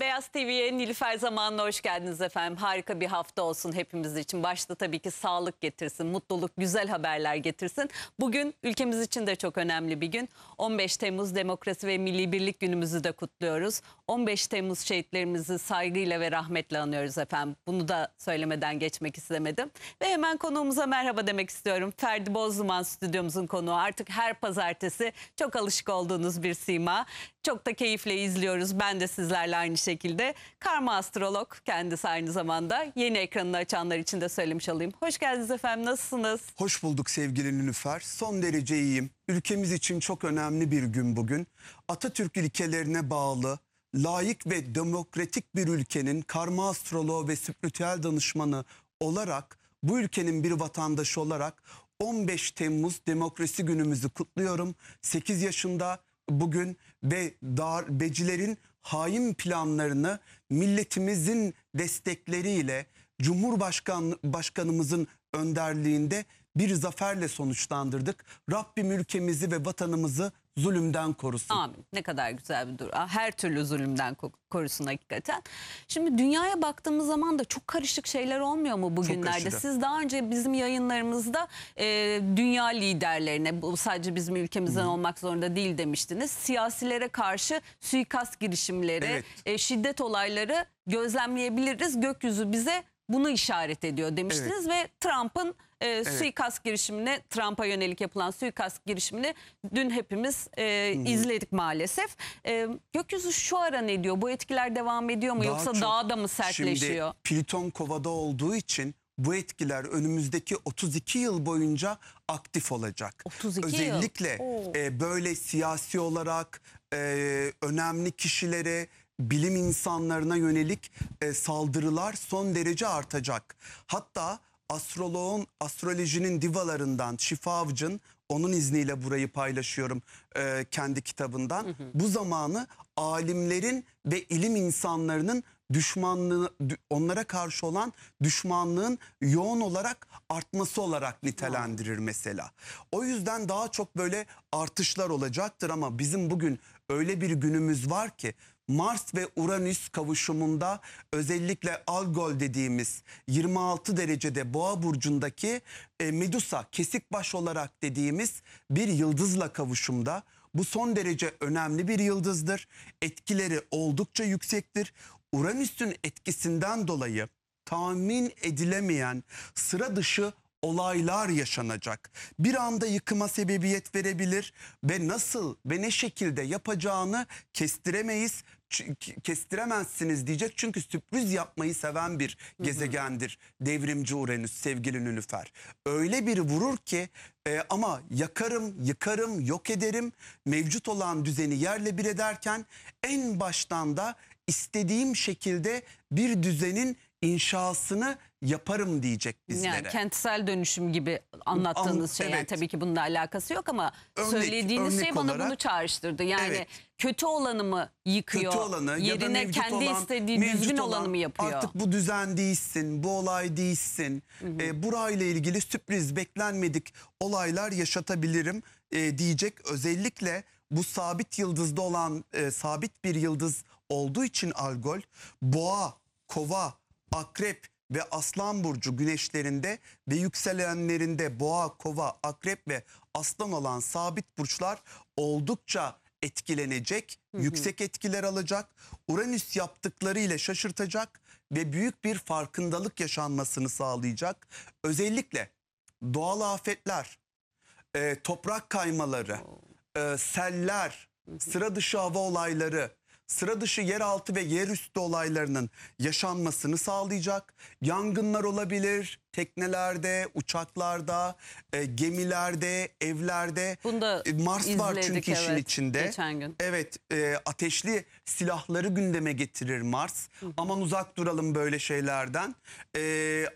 Beyaz TV'ye Nilüfer Zaman'la hoş geldiniz efendim. Harika bir hafta olsun hepimiz için. Başta tabii ki sağlık getirsin, mutluluk, güzel haberler getirsin. Bugün ülkemiz için de çok önemli bir gün. 15 Temmuz Demokrasi ve Milli Birlik Günümüzü de kutluyoruz. 15 Temmuz şehitlerimizi saygıyla ve rahmetle anıyoruz efendim. Bunu da söylemeden geçmek istemedim. Ve hemen konuğumuza merhaba demek istiyorum. Ferdi Bozduman stüdyomuzun konuğu. Artık her pazartesi çok alışık olduğunuz bir sima. Çok da keyifle izliyoruz. Ben de sizlerle aynı şekilde karma astrolog kendisi aynı zamanda yeni ekranını açanlar için de söylemiş olayım. Hoş geldiniz efendim nasılsınız? Hoş bulduk sevgili Nilüfer. Son derece iyiyim. Ülkemiz için çok önemli bir gün bugün. Atatürk ilkelerine bağlı layık ve demokratik bir ülkenin karma astroloğu ve spiritüel danışmanı olarak bu ülkenin bir vatandaşı olarak 15 Temmuz Demokrasi Günümüzü kutluyorum. 8 yaşında bugün ve darbecilerin hain planlarını milletimizin destekleriyle Cumhurbaşkan başkanımızın önderliğinde bir zaferle sonuçlandırdık. Rabbim ülkemizi ve vatanımızı zulümden korusun. Amin. Ne kadar güzel bir dua. Her türlü zulümden korusun hakikaten. Şimdi dünyaya baktığımız zaman da çok karışık şeyler olmuyor mu bugünlerde? Siz daha önce bizim yayınlarımızda e, dünya liderlerine, bu sadece bizim ülkemizden hmm. olmak zorunda değil demiştiniz. Siyasilere karşı suikast girişimleri, evet. e, şiddet olayları gözlemleyebiliriz. Gökyüzü bize bunu işaret ediyor demiştiniz evet. ve Trump'ın e, suikast girişimine Trump'a yönelik yapılan suikast girişimini dün hepimiz e, izledik maalesef. E, gökyüzü şu ara ne diyor? Bu etkiler devam ediyor mu Daha yoksa çok- daha da mı sertleşiyor? Şimdi Pliton kovada olduğu için bu etkiler önümüzdeki 32 yıl boyunca aktif olacak. 32 Özellikle Oo. e, böyle siyasi olarak e, önemli kişilere, bilim insanlarına yönelik e, saldırılar son derece artacak. Hatta astroloğun, astrolojinin divalarından Şifa Avcı'nın onun izniyle burayı paylaşıyorum e, kendi kitabından. Hı hı. Bu zamanı alimlerin ve ilim insanlarının düşmanlığı onlara karşı olan düşmanlığın yoğun olarak artması olarak nitelendirir mesela. O yüzden daha çok böyle artışlar olacaktır ama bizim bugün öyle bir günümüz var ki Mars ve Uranüs kavuşumunda özellikle Algol dediğimiz 26 derecede Boğa burcundaki e, Medusa kesik baş olarak dediğimiz bir yıldızla kavuşumda bu son derece önemli bir yıldızdır. Etkileri oldukça yüksektir. Uranüs'ün etkisinden dolayı tahmin edilemeyen sıra dışı olaylar yaşanacak. Bir anda yıkıma sebebiyet verebilir ve nasıl ve ne şekilde yapacağını kestiremeyiz kestiremezsiniz diyecek. Çünkü sürpriz yapmayı seven bir gezegendir. Devrimci Uranüs sevgili Nülüfer. Öyle bir vurur ki e, ama yakarım, yıkarım, yok ederim. Mevcut olan düzeni yerle bir ederken en baştan da istediğim şekilde bir düzenin inşasını yaparım diyecek bizlere. Yani kentsel dönüşüm gibi anlattığınız An, şey evet. yani tabii ki bununla alakası yok ama örnek, söylediğiniz şey örnek şey bana olarak, bunu çağrıştırdı. Yani evet. kötü olanı mı yıkıyor? Kötü olanı yerine ya da kendi olan, istediği düzgün olan, olanı mı yapıyor? Artık bu düzen değilsin, bu olay değilsin. Hı hı. E, burayla ilgili sürpriz, beklenmedik olaylar yaşatabilirim e, diyecek. Özellikle bu sabit yıldızda olan e, sabit bir yıldız olduğu için algol boğa, kova akrep ve aslan burcu güneşlerinde ve yükselenlerinde boğa, kova, akrep ve aslan olan sabit burçlar oldukça etkilenecek, hı hı. yüksek etkiler alacak, Uranüs yaptıkları ile şaşırtacak ve büyük bir farkındalık yaşanmasını sağlayacak. Özellikle doğal afetler, e, toprak kaymaları, e, seller, sıra dışı hava olayları, sıra dışı yeraltı ve yerüstü olaylarının yaşanmasını sağlayacak. Yangınlar olabilir, teknelerde, uçaklarda, e, gemilerde, evlerde. Bunda e, Mars var çünkü evet, işin içinde. Geçen gün. Evet, e, ateşli silahları gündeme getirir Mars. Hı -hı. Aman uzak duralım böyle şeylerden. E,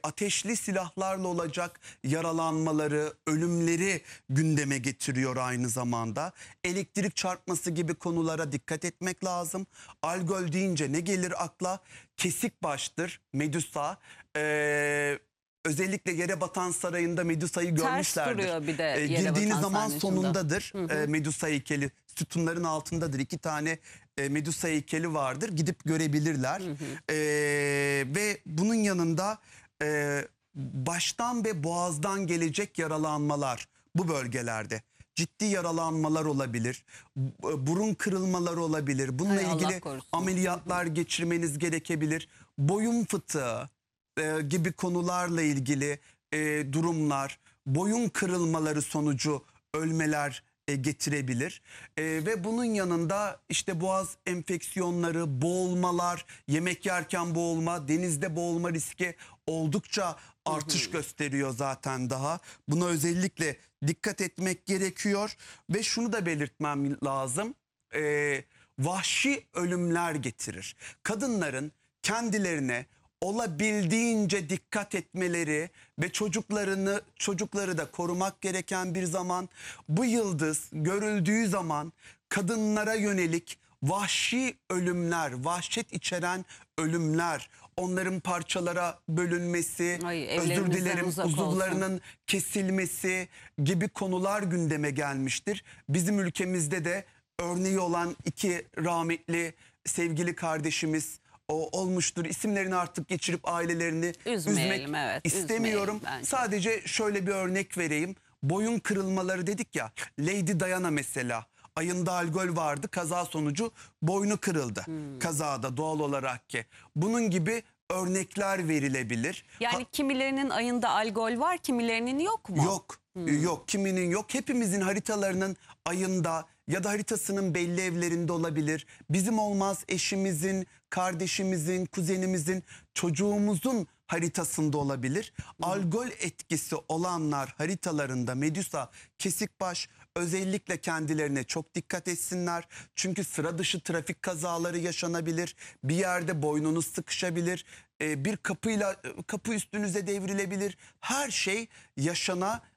ateşli silahlarla olacak yaralanmaları, ölümleri gündeme getiriyor aynı zamanda. Elektrik çarpması gibi konulara dikkat etmek lazım. Algol deyince ne gelir akla? Kesik baştır, Medusa, e, Özellikle yere batan sarayında Medusa'yı Ters görmüşlerdir. duruyor bir de ee, yere girdiğiniz batan zaman sahnesi. sonundadır e, Medusa heykeli. Sütunların altındadır. iki tane e, Medusa heykeli vardır. Gidip görebilirler. E, ve bunun yanında e, baştan ve boğazdan gelecek yaralanmalar bu bölgelerde. Ciddi yaralanmalar olabilir, e, burun kırılmaları olabilir. Bununla Hay ilgili ameliyatlar geçirmeniz gerekebilir. Boyun fıtığı, e, gibi konularla ilgili e, durumlar, boyun kırılmaları sonucu ölmeler e, getirebilir. ve bunun yanında işte boğaz enfeksiyonları, boğulmalar, yemek yerken boğulma, denizde boğulma riski oldukça artış gösteriyor zaten daha. Buna özellikle dikkat etmek gerekiyor ve şunu da belirtmem lazım. vahşi ölümler getirir. Kadınların kendilerine olabildiğince dikkat etmeleri ve çocuklarını çocukları da korumak gereken bir zaman bu yıldız görüldüğü zaman kadınlara yönelik vahşi ölümler, vahşet içeren ölümler, onların parçalara bölünmesi, Ay, özür dilerim uzuvlarının kesilmesi gibi konular gündeme gelmiştir. Bizim ülkemizde de örneği olan iki rahmetli sevgili kardeşimiz o olmuştur. İsimlerini artık geçirip ailelerini Üzmeyelim, üzmek evet, istemiyorum. Sadece şöyle bir örnek vereyim. Boyun kırılmaları dedik ya. Lady Diana mesela. Ayında algol vardı. Kaza sonucu boynu kırıldı. Hmm. Kazada doğal olarak ki. Bunun gibi örnekler verilebilir. Yani Ha- kimilerinin ayında algol var, kimilerinin yok mu? Yok. Hmm. Yok kiminin yok. Hepimizin haritalarının ayında ya da haritasının belli evlerinde olabilir. Bizim olmaz eşimizin, kardeşimizin, kuzenimizin, çocuğumuzun haritasında olabilir. Algol etkisi olanlar haritalarında Medusa, kesik baş, özellikle kendilerine çok dikkat etsinler. Çünkü sıra dışı trafik kazaları yaşanabilir. Bir yerde boynunuz sıkışabilir. Ee, bir kapıyla kapı üstünüze devrilebilir. Her şey yaşanabilir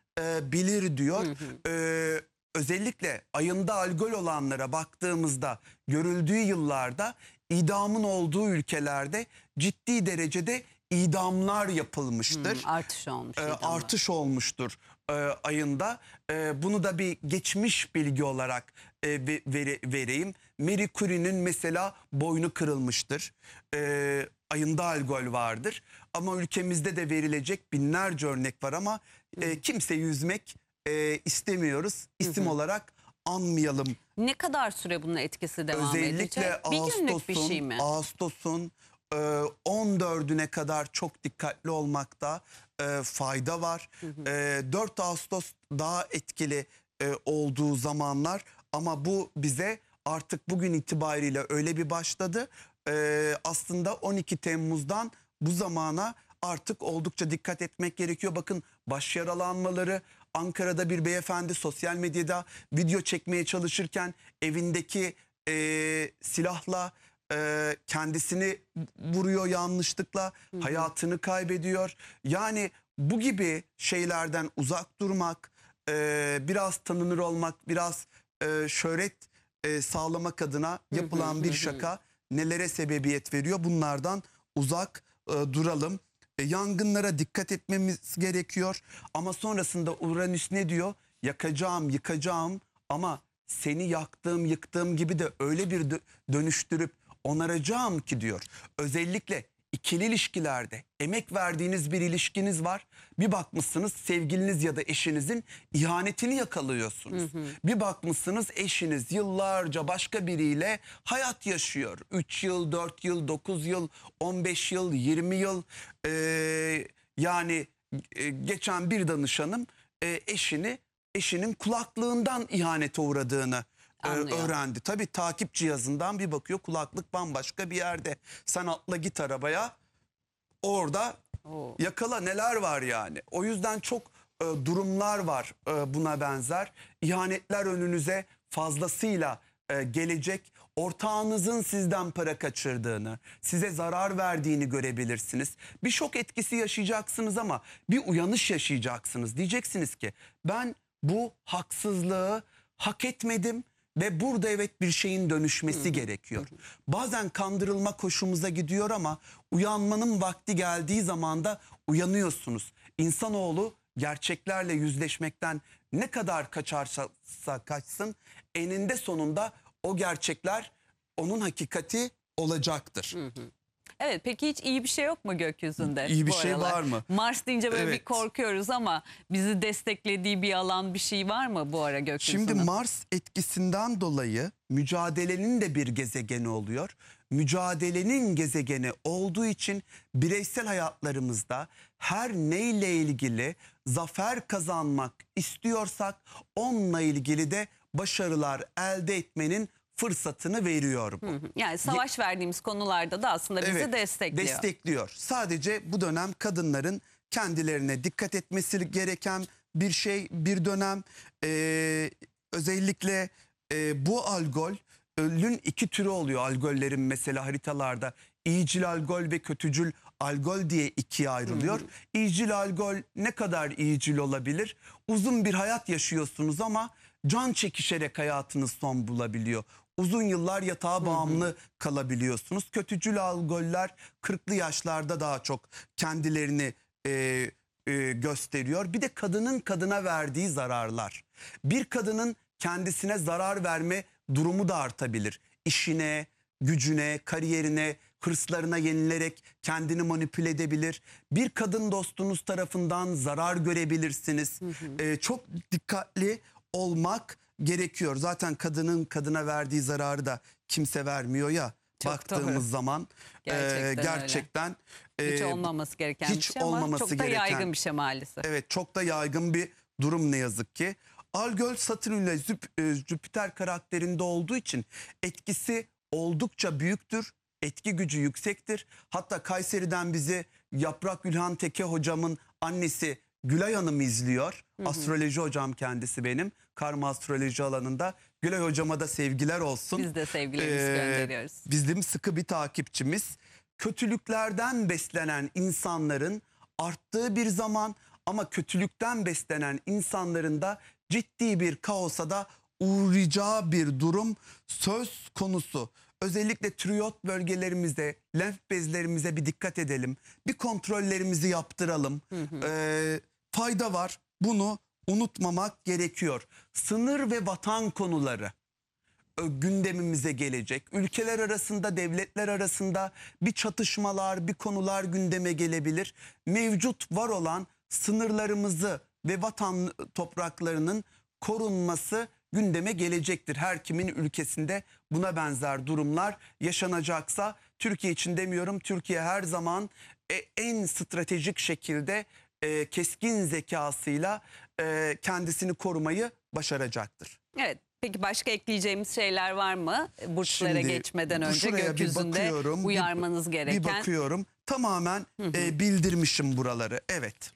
e, diyor. Ee, özellikle ayında algol olanlara baktığımızda görüldüğü yıllarda idamın olduğu ülkelerde ciddi derecede idamlar yapılmıştır. Hmm, artış olmuş. E, artış olmuştur e, ayında. E, bunu da bir geçmiş bilgi olarak e, vere, vereyim. Marie Curie'nin mesela boynu kırılmıştır. E, ayında algol vardır. Ama ülkemizde de verilecek binlerce örnek var ama e, hmm. kimseyi üzmek e, istemiyoruz. İsim hı hı. olarak anmayalım. Ne kadar süre bunun etkisi devam Özellikle edecek? Özellikle Ağustos'un, şey mi? Ağustos'un e, 14'üne kadar çok dikkatli olmakta e, fayda var. Hı hı. E, 4 Ağustos daha etkili e, olduğu zamanlar ama bu bize artık bugün itibariyle öyle bir başladı. E, aslında 12 Temmuz'dan bu zamana artık oldukça dikkat etmek gerekiyor. Bakın baş yaralanmaları, Ankara'da bir beyefendi sosyal medyada video çekmeye çalışırken evindeki e, silahla e, kendisini vuruyor yanlışlıkla Hı -hı. hayatını kaybediyor. Yani bu gibi şeylerden uzak durmak, e, biraz tanınır olmak, biraz e, şöhret e, sağlamak adına yapılan Hı -hı. bir şaka nelere sebebiyet veriyor bunlardan uzak e, duralım. E, yangınlara dikkat etmemiz gerekiyor. Ama sonrasında Uranüs ne diyor? Yakacağım, yıkacağım ama seni yaktığım, yıktığım gibi de öyle bir dönüştürüp onaracağım ki diyor. Özellikle ikili ilişkilerde emek verdiğiniz bir ilişkiniz var. Bir bakmışsınız sevgiliniz ya da eşinizin ihanetini yakalıyorsunuz. Hı hı. Bir bakmışsınız eşiniz yıllarca başka biriyle hayat yaşıyor. 3 yıl, 4 yıl, 9 yıl, 15 yıl, 20 yıl. Ee, yani e, geçen bir danışanım e, eşini eşinin kulaklığından ihanete uğradığını Anlıyor. öğrendi. Tabii takip cihazından bir bakıyor kulaklık bambaşka bir yerde. Sen atla git arabaya orada Oo. yakala neler var yani. O yüzden çok e, durumlar var e, buna benzer. İhanetler önünüze fazlasıyla e, gelecek. Ortağınızın sizden para kaçırdığını, size zarar verdiğini görebilirsiniz. Bir şok etkisi yaşayacaksınız ama bir uyanış yaşayacaksınız. Diyeceksiniz ki ben bu haksızlığı hak etmedim ve burada evet bir şeyin dönüşmesi Hı. gerekiyor. Bazen kandırılma koşumuza gidiyor ama uyanmanın vakti geldiği zaman da uyanıyorsunuz. İnsanoğlu gerçeklerle yüzleşmekten ne kadar kaçarsa kaçsın eninde sonunda o gerçekler onun hakikati olacaktır. Hı Evet peki hiç iyi bir şey yok mu gökyüzünde? İyi bir şey aralar? var mı? Mars deyince böyle Evet. bir korkuyoruz ama bizi desteklediği bir alan bir şey var mı bu ara gökyüzünde? Şimdi Mars etkisinden dolayı mücadelenin de bir gezegeni oluyor. Mücadelenin gezegeni olduğu için bireysel hayatlarımızda her neyle ilgili zafer kazanmak istiyorsak onunla ilgili de başarılar elde etmenin fırsatını veriyor bu. Yani savaş verdiğimiz konularda da aslında bizi evet, destekliyor. Destekliyor. Sadece bu dönem kadınların kendilerine dikkat etmesi gereken bir şey, bir dönem. Ee, özellikle e, bu algol ölün iki türü oluyor algollerin mesela haritalarda. İyicil algol ve kötücül algol diye ikiye ayrılıyor. Hı hı. İyicil algol ne kadar iyicil olabilir? Uzun bir hayat yaşıyorsunuz ama can çekişerek hayatınız son bulabiliyor uzun yıllar yatağa bağımlı hı hı. kalabiliyorsunuz. Kötücül algoller 40'lı yaşlarda daha çok kendilerini e, e, gösteriyor. Bir de kadının kadına verdiği zararlar. Bir kadının kendisine zarar verme durumu da artabilir. İşine, gücüne, kariyerine, hırslarına yenilerek kendini manipüle edebilir. Bir kadın dostunuz tarafından zarar görebilirsiniz. Hı hı. Ee, çok dikkatli olmak gerekiyor. Zaten kadının kadına verdiği zararı da kimse vermiyor ya. Çok baktığımız doğru. zaman ee, gerçekten, e, gerçekten öyle. hiç olmaması gereken hiç bir şey olmaması ama çok gereken, da yaygın bir şey maalesef. Evet çok da yaygın bir durum ne yazık ki. Algöl Satürn ile e, Jüpiter karakterinde olduğu için etkisi oldukça büyüktür. Etki gücü yüksektir. Hatta Kayseri'den bizi Yaprak Gülhan Teke hocamın annesi Gülay Hanım izliyor. Astroloji hocam kendisi benim. Karma astroloji alanında. Gülay hocama da sevgiler olsun. Biz de sevgilerimizi Ee, gönderiyoruz. Bizim sıkı bir takipçimiz. Kötülüklerden beslenen insanların arttığı bir zaman ama kötülükten beslenen insanların da ciddi bir kaosa da uğrayacağı bir durum söz konusu. Özellikle triyot bölgelerimize, lenf bezlerimize bir dikkat edelim. Bir kontrollerimizi yaptıralım. Ee, fayda var. Bunu unutmamak gerekiyor. Sınır ve vatan konuları gündemimize gelecek. Ülkeler arasında, devletler arasında bir çatışmalar, bir konular gündeme gelebilir. Mevcut var olan sınırlarımızı ve vatan topraklarının korunması gündeme gelecektir. Her kimin ülkesinde buna benzer durumlar yaşanacaksa Türkiye için demiyorum. Türkiye her zaman e, en stratejik şekilde e, keskin zekasıyla e, kendisini korumayı başaracaktır. Evet. Peki başka ekleyeceğimiz şeyler var mı? Burçlara Şimdi, geçmeden önce gökyüzünde uyarmanız bir, gereken. Bir bakıyorum tamamen E, bildirmişim buraları. Evet.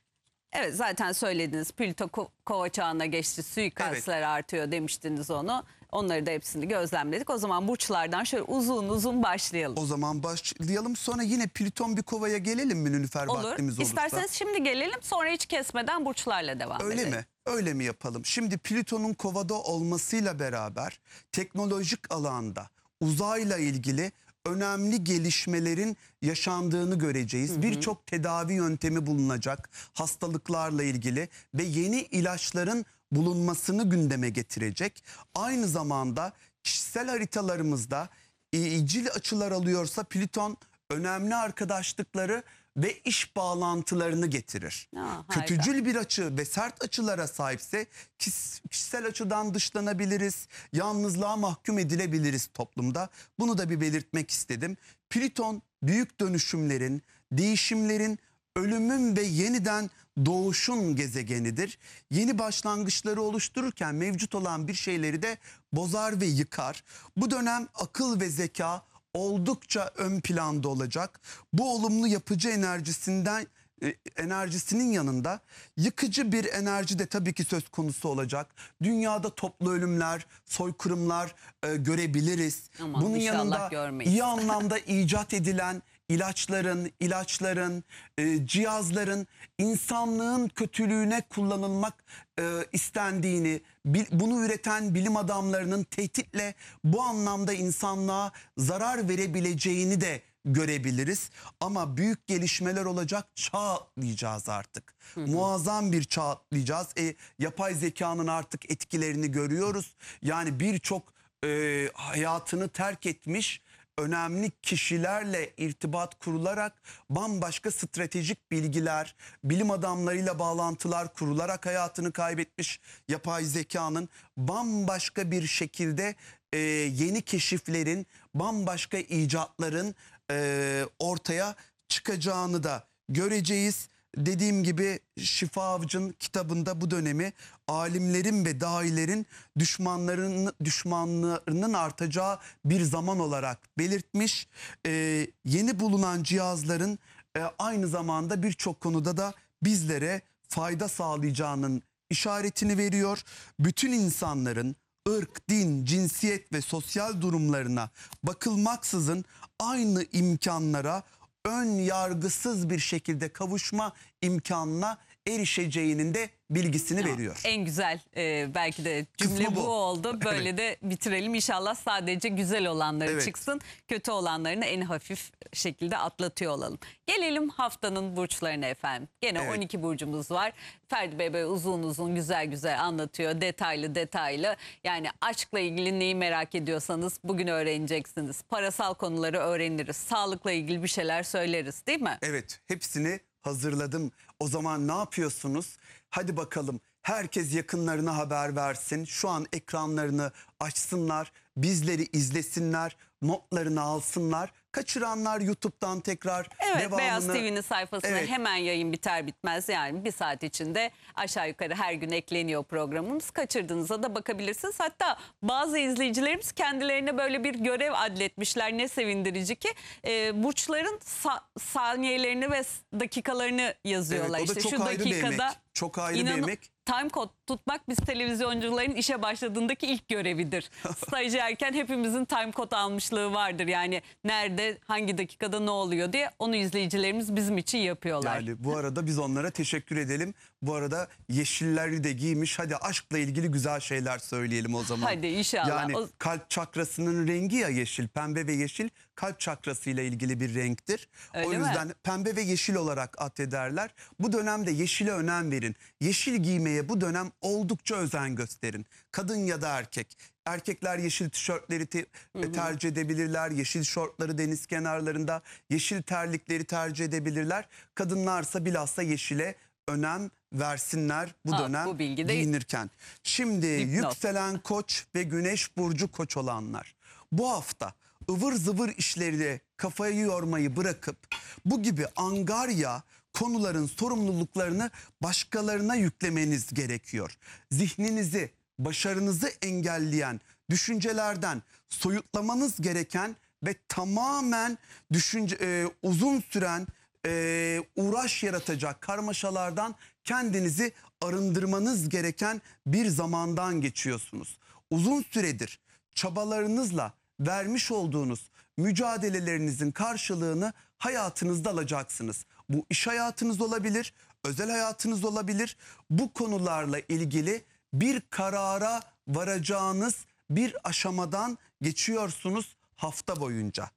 Evet zaten söylediniz Plüto ko kova çağına geçti suikastlar evet. artıyor demiştiniz onu. Onları da hepsini gözlemledik. O zaman burçlardan şöyle uzun uzun başlayalım. O zaman başlayalım. Sonra yine Plüton bir kovaya gelelim mi Nülüfer Olur. vaktimiz olursa? İsterseniz şimdi gelelim sonra hiç kesmeden burçlarla devam Öyle edelim. Öyle mi? Öyle mi yapalım? Şimdi Plüton'un kovada olmasıyla beraber teknolojik alanda uzayla ilgili önemli gelişmelerin yaşandığını göreceğiz. Birçok tedavi yöntemi bulunacak hastalıklarla ilgili ve yeni ilaçların bulunmasını gündeme getirecek. Aynı zamanda kişisel haritalarımızda icil açılar alıyorsa Plüton önemli arkadaşlıkları ve iş bağlantılarını getirir. Aa, Kötücül bir açı ve sert açılara sahipse kişisel açıdan dışlanabiliriz, yalnızlığa mahkum edilebiliriz toplumda. Bunu da bir belirtmek istedim. Plüton büyük dönüşümlerin, değişimlerin, ölümün ve yeniden doğuşun gezegenidir. Yeni başlangıçları oluştururken mevcut olan bir şeyleri de bozar ve yıkar. Bu dönem akıl ve zeka oldukça ön planda olacak. Bu olumlu yapıcı enerjisinden e, enerjisinin yanında yıkıcı bir enerji de tabii ki söz konusu olacak. Dünyada toplu ölümler, soykırımlar e, görebiliriz. Aman Bunun yanında görmeyiz. iyi anlamda icat edilen ilaçların, ilaçların, e, cihazların insanlığın kötülüğüne kullanılmak e, istendiğini, bil, bunu üreten bilim adamlarının tehditle bu anlamda insanlığa zarar verebileceğini de görebiliriz. Ama büyük gelişmeler olacak çağ atlayacağız artık. Hı hı. Muazzam bir çağ atlayacağız. E, yapay zekanın artık etkilerini görüyoruz. Yani birçok e, hayatını terk etmiş önemli kişilerle irtibat kurularak bambaşka stratejik bilgiler, bilim adamlarıyla bağlantılar kurularak hayatını kaybetmiş yapay zekanın bambaşka bir şekilde e, yeni keşiflerin, bambaşka icatların e, ortaya çıkacağını da göreceğiz dediğim gibi Şifa Avcı'nın kitabında bu dönemi alimlerin ve dahilerin düşmanların düşmanlarının artacağı bir zaman olarak belirtmiş. Ee, yeni bulunan cihazların e, aynı zamanda birçok konuda da bizlere fayda sağlayacağının işaretini veriyor. Bütün insanların ırk, din, cinsiyet ve sosyal durumlarına bakılmaksızın aynı imkanlara, ön yargısız bir şekilde kavuşma imkanına erişeceğinin de bilgisini ya, veriyor. En güzel e, belki de cümle bu. bu oldu. Böyle evet. de bitirelim inşallah sadece güzel olanları evet. çıksın. Kötü olanlarını en hafif şekilde atlatıyor olalım. Gelelim haftanın burçlarına efendim. Gene evet. 12 burcumuz var. Ferdi Bey böyle uzun uzun güzel güzel anlatıyor. Detaylı detaylı. Yani aşkla ilgili neyi merak ediyorsanız bugün öğreneceksiniz. Parasal konuları öğreniriz. Sağlıkla ilgili bir şeyler söyleriz değil mi? Evet hepsini hazırladım. O zaman ne yapıyorsunuz? Hadi bakalım herkes yakınlarına haber versin. Şu an ekranlarını açsınlar, bizleri izlesinler notlarını alsınlar. Kaçıranlar YouTube'dan tekrar evet, devamını... Beyaz TV'nin sayfasına evet. hemen yayın biter bitmez yani bir saat içinde aşağı yukarı her gün ekleniyor programımız. Kaçırdığınıza da bakabilirsiniz. Hatta bazı izleyicilerimiz kendilerine böyle bir görev adletmişler ne sevindirici ki. E, burçların sa saniyelerini ve dakikalarını yazıyorlar evet, o da işte çok şu ayrı dakikada. Bir emek. Çok ayrı bir emek. Time code tutmak biz televizyoncuların işe başladığındaki ilk görevidir. Stajyerken hepimizin time code almışlığı vardır. Yani nerede, hangi dakikada ne oluyor diye onu izleyicilerimiz bizim için yapıyorlar. Yani bu arada biz onlara teşekkür edelim. Bu arada yeşilleri de giymiş. Hadi aşkla ilgili güzel şeyler söyleyelim o zaman. Hadi inşallah. Yani o... kalp çakrasının rengi ya yeşil. Pembe ve yeşil kalp çakrasıyla ilgili bir renktir. Öyle o yüzden mi? pembe ve yeşil olarak atederler. Bu dönemde yeşile önem verin. Yeşil giymeye bu dönem oldukça özen gösterin. Kadın ya da erkek. Erkekler yeşil tişörtleri te hı hı. tercih edebilirler. Yeşil şortları deniz kenarlarında, yeşil terlikleri tercih edebilirler. Kadınlarsa bilhassa yeşile önem versinler bu ha, dönem bu bilgi de... giyinirken. Şimdi Hipnot. yükselen koç ve güneş burcu koç olanlar bu hafta ıvır zıvır işleri kafayı yormayı bırakıp bu gibi angarya konuların sorumluluklarını başkalarına yüklemeniz gerekiyor. Zihninizi, başarınızı engelleyen düşüncelerden soyutlamanız gereken ve tamamen düşünce e, uzun süren e, uğraş yaratacak karmaşalardan kendinizi arındırmanız gereken bir zamandan geçiyorsunuz. Uzun süredir çabalarınızla vermiş olduğunuz mücadelelerinizin karşılığını hayatınızda alacaksınız. Bu iş hayatınız olabilir, özel hayatınız olabilir. Bu konularla ilgili bir karara varacağınız bir aşamadan geçiyorsunuz hafta boyunca.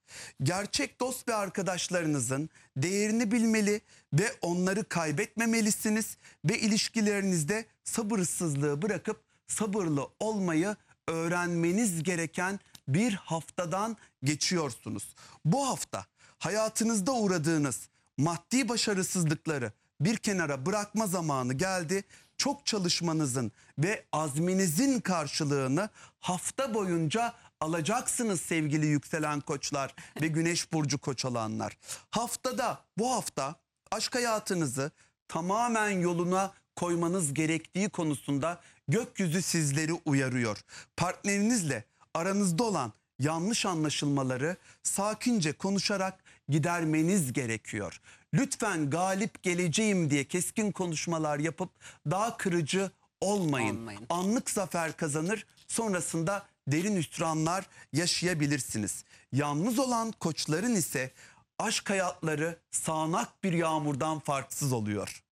Gerçek dost ve arkadaşlarınızın değerini bilmeli ve onları kaybetmemelisiniz ve ilişkilerinizde sabırsızlığı bırakıp sabırlı olmayı öğrenmeniz gereken bir haftadan geçiyorsunuz. Bu hafta hayatınızda uğradığınız maddi başarısızlıkları bir kenara bırakma zamanı geldi. Çok çalışmanızın ve azminizin karşılığını hafta boyunca alacaksınız sevgili yükselen koçlar ve güneş burcu koç olanlar. Haftada bu hafta aşk hayatınızı tamamen yoluna koymanız gerektiği konusunda gökyüzü sizleri uyarıyor. Partnerinizle aranızda olan yanlış anlaşılmaları sakince konuşarak gidermeniz gerekiyor. Lütfen galip geleceğim diye keskin konuşmalar yapıp daha kırıcı olmayın. olmayın. Anlık zafer kazanır sonrasında derin hüsranlar yaşayabilirsiniz. Yalnız olan koçların ise aşk hayatları sağanak bir yağmurdan farksız oluyor.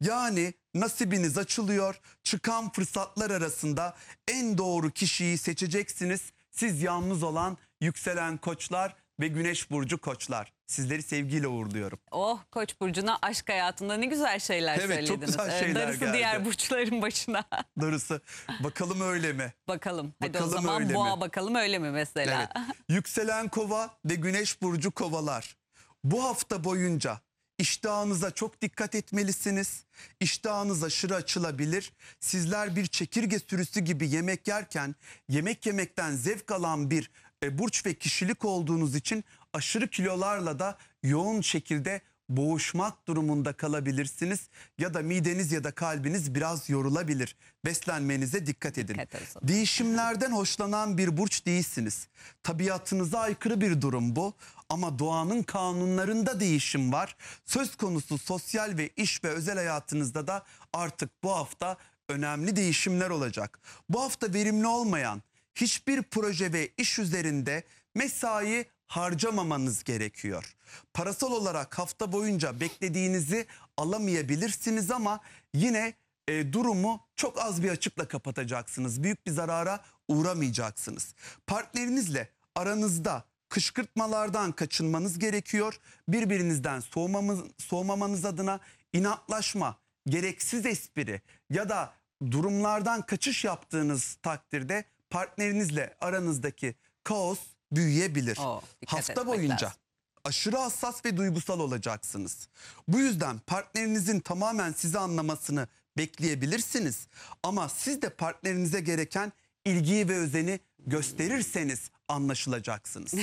Yani nasibiniz açılıyor, çıkan fırsatlar arasında en doğru kişiyi seçeceksiniz. Siz yalnız olan yükselen koçlar ve Güneş Burcu Koçlar. Sizleri sevgiyle uğurluyorum. Oh Koç Burcu'na aşk hayatında ne güzel şeyler evet, söylediniz. Evet çok güzel ee, şeyler Darısı geldi. diğer burçların başına. Darısı. Bakalım öyle mi? Bakalım. Hadi bakalım o zaman öyle boğa mi? bakalım öyle mi mesela? Evet. Yükselen kova ve Güneş Burcu kovalar. Bu hafta boyunca iştahınıza çok dikkat etmelisiniz. İştahınız aşırı açılabilir. Sizler bir çekirge sürüsü gibi yemek yerken yemek yemekten zevk alan bir e, burç ve kişilik olduğunuz için aşırı kilolarla da yoğun şekilde boğuşmak durumunda kalabilirsiniz ya da mideniz ya da kalbiniz biraz yorulabilir. Beslenmenize dikkat edin. Evet, Değişimlerden hoşlanan bir burç değilsiniz. Tabiatınıza aykırı bir durum bu ama doğanın kanunlarında değişim var. Söz konusu sosyal ve iş ve özel hayatınızda da artık bu hafta önemli değişimler olacak. Bu hafta verimli olmayan hiçbir proje ve iş üzerinde mesai harcamamanız gerekiyor. Parasal olarak hafta boyunca beklediğinizi alamayabilirsiniz ama yine e, durumu çok az bir açıkla kapatacaksınız. Büyük bir zarara uğramayacaksınız. Partnerinizle aranızda kışkırtmalardan kaçınmanız gerekiyor. Birbirinizden soğumamız, soğumamanız adına inatlaşma, gereksiz espri ya da durumlardan kaçış yaptığınız takdirde partnerinizle aranızdaki kaos büyüyebilir. Oo, Hafta boyunca lazım. aşırı hassas ve duygusal olacaksınız. Bu yüzden partnerinizin tamamen sizi anlamasını bekleyebilirsiniz. Ama siz de partnerinize gereken ilgiyi ve özeni gösterirseniz anlaşılacaksınız.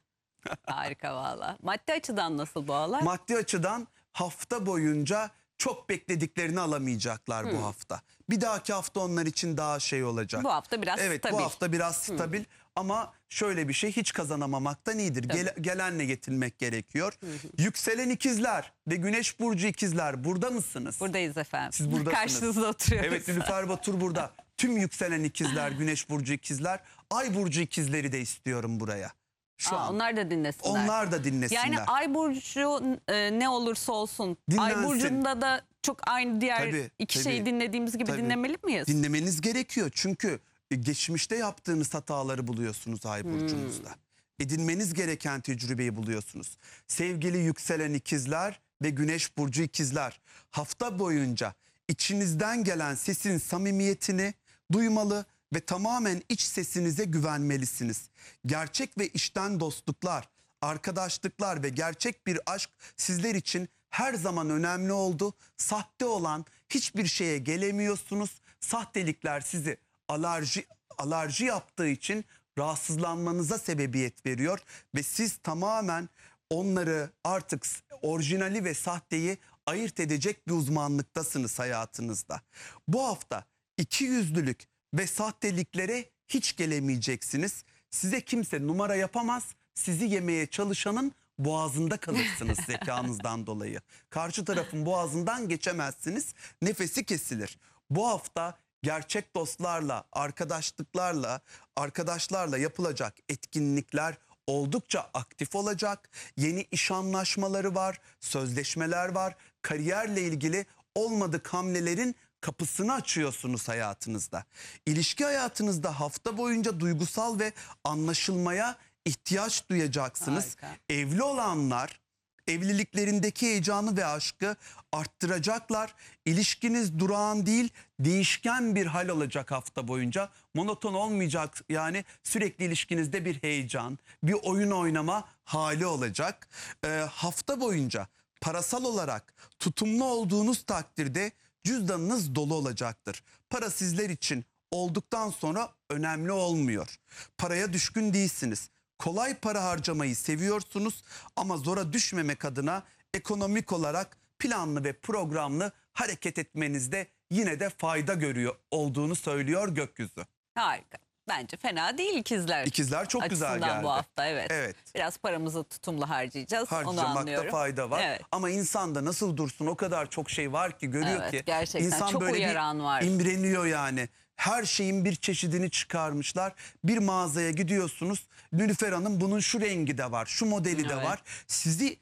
Harika valla. Maddi açıdan nasıl bu olay? Maddi açıdan hafta boyunca çok beklediklerini alamayacaklar hmm. bu hafta. Bir dahaki hafta onlar için daha şey olacak. Bu hafta biraz evet, stabil. Evet bu hafta biraz hmm. stabil. Hı. Ama şöyle bir şey hiç kazanamamaktan iyidir. Gel, gelenle getirmek gerekiyor. Hı hı. Yükselen ikizler ve Güneş Burcu ikizler burada mısınız? Buradayız efendim. Siz buradasınız. Karşınızda oturuyoruz. Evet Nilüfer Batur burada. Tüm yükselen ikizler, Güneş Burcu ikizler, Ay Burcu ikizleri de istiyorum buraya. Şu Aa, an. Onlar da dinlesinler. Onlar da dinlesinler. Yani Ay Burcu e, ne olursa olsun. Dinlensin. Ay Burcu'nda da çok aynı diğer Tabii, iki tabii. şeyi dinlediğimiz gibi Tabii. dinlemeli miyiz? Dinlemeniz gerekiyor çünkü e, geçmişte yaptığınız hataları buluyorsunuz ay hmm. burcunuzda. Edinmeniz gereken tecrübeyi buluyorsunuz. Sevgili yükselen ikizler ve güneş burcu ikizler hafta boyunca içinizden gelen sesin samimiyetini duymalı ve tamamen iç sesinize güvenmelisiniz. Gerçek ve içten dostluklar, arkadaşlıklar ve gerçek bir aşk sizler için her zaman önemli oldu. Sahte olan hiçbir şeye gelemiyorsunuz. Sahtelikler sizi alerji alerji yaptığı için rahatsızlanmanıza sebebiyet veriyor ve siz tamamen onları artık orijinali ve sahteyi ayırt edecek bir uzmanlıktasınız hayatınızda. Bu hafta iki yüzlülük ve sahteliklere hiç gelemeyeceksiniz. Size kimse numara yapamaz. Sizi yemeye çalışanın boğazında kalırsınız zekanızdan dolayı. Karşı tarafın boğazından geçemezsiniz. Nefesi kesilir. Bu hafta gerçek dostlarla, arkadaşlıklarla, arkadaşlarla yapılacak etkinlikler oldukça aktif olacak. Yeni iş anlaşmaları var, sözleşmeler var. Kariyerle ilgili olmadık hamlelerin kapısını açıyorsunuz hayatınızda. İlişki hayatınızda hafta boyunca duygusal ve anlaşılmaya ihtiyaç duyacaksınız. Harika. Evli olanlar evliliklerindeki heyecanı ve aşkı arttıracaklar. İlişkiniz durağan değil, değişken bir hal alacak hafta boyunca. Monoton olmayacak yani sürekli ilişkinizde bir heyecan, bir oyun oynama hali olacak. Ee, hafta boyunca parasal olarak tutumlu olduğunuz takdirde cüzdanınız dolu olacaktır. Para sizler için olduktan sonra önemli olmuyor. Paraya düşkün değilsiniz kolay para harcamayı seviyorsunuz ama zora düşmemek adına ekonomik olarak planlı ve programlı hareket etmenizde yine de fayda görüyor olduğunu söylüyor gökyüzü. Harika. Bence fena değil ikizler. İkizler çok güzel geldi. bu hafta evet. Evet. Biraz paramızı tutumlu harcayacağız. onu Harcamakta anlıyorum. fayda var. Evet. Ama insanda nasıl dursun o kadar çok şey var ki görüyor Evet, ki. gerçekten çok uyaran var. İmreniyor yani her şeyin bir çeşidini çıkarmışlar. Bir mağazaya gidiyorsunuz. Nülüfer Hanım bunun şu rengi de var, şu modeli de var. Sizi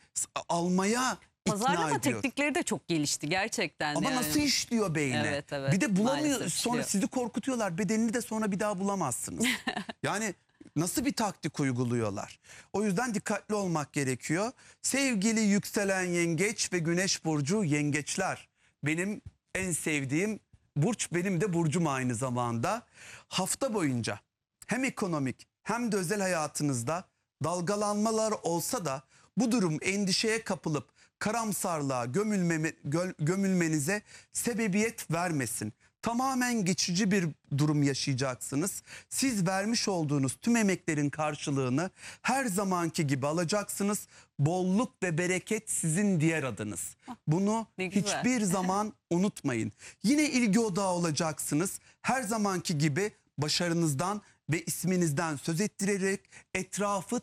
almaya ikna Pazarlama ediyor. teknikleri de çok gelişti gerçekten. Ama yani. nasıl işliyor beyni? Evet, evet. Bir de bulamıyor. Maalesef Sonra işliyor. sizi korkutuyorlar. Bedenini de sonra bir daha bulamazsınız. yani nasıl bir taktik uyguluyorlar? O yüzden dikkatli olmak gerekiyor. Sevgili yükselen yengeç ve güneş burcu yengeçler. Benim en sevdiğim Burç benim de burcum aynı zamanda. Hafta boyunca hem ekonomik hem de özel hayatınızda dalgalanmalar olsa da bu durum endişeye kapılıp karamsarlığa gömülme, gömülmenize sebebiyet vermesin tamamen geçici bir durum yaşayacaksınız. Siz vermiş olduğunuz tüm emeklerin karşılığını her zamanki gibi alacaksınız. Bolluk ve bereket sizin diğer adınız. Bunu hiçbir zaman unutmayın. Yine ilgi odağı olacaksınız. Her zamanki gibi başarınızdan ve isminizden söz ettirerek etrafı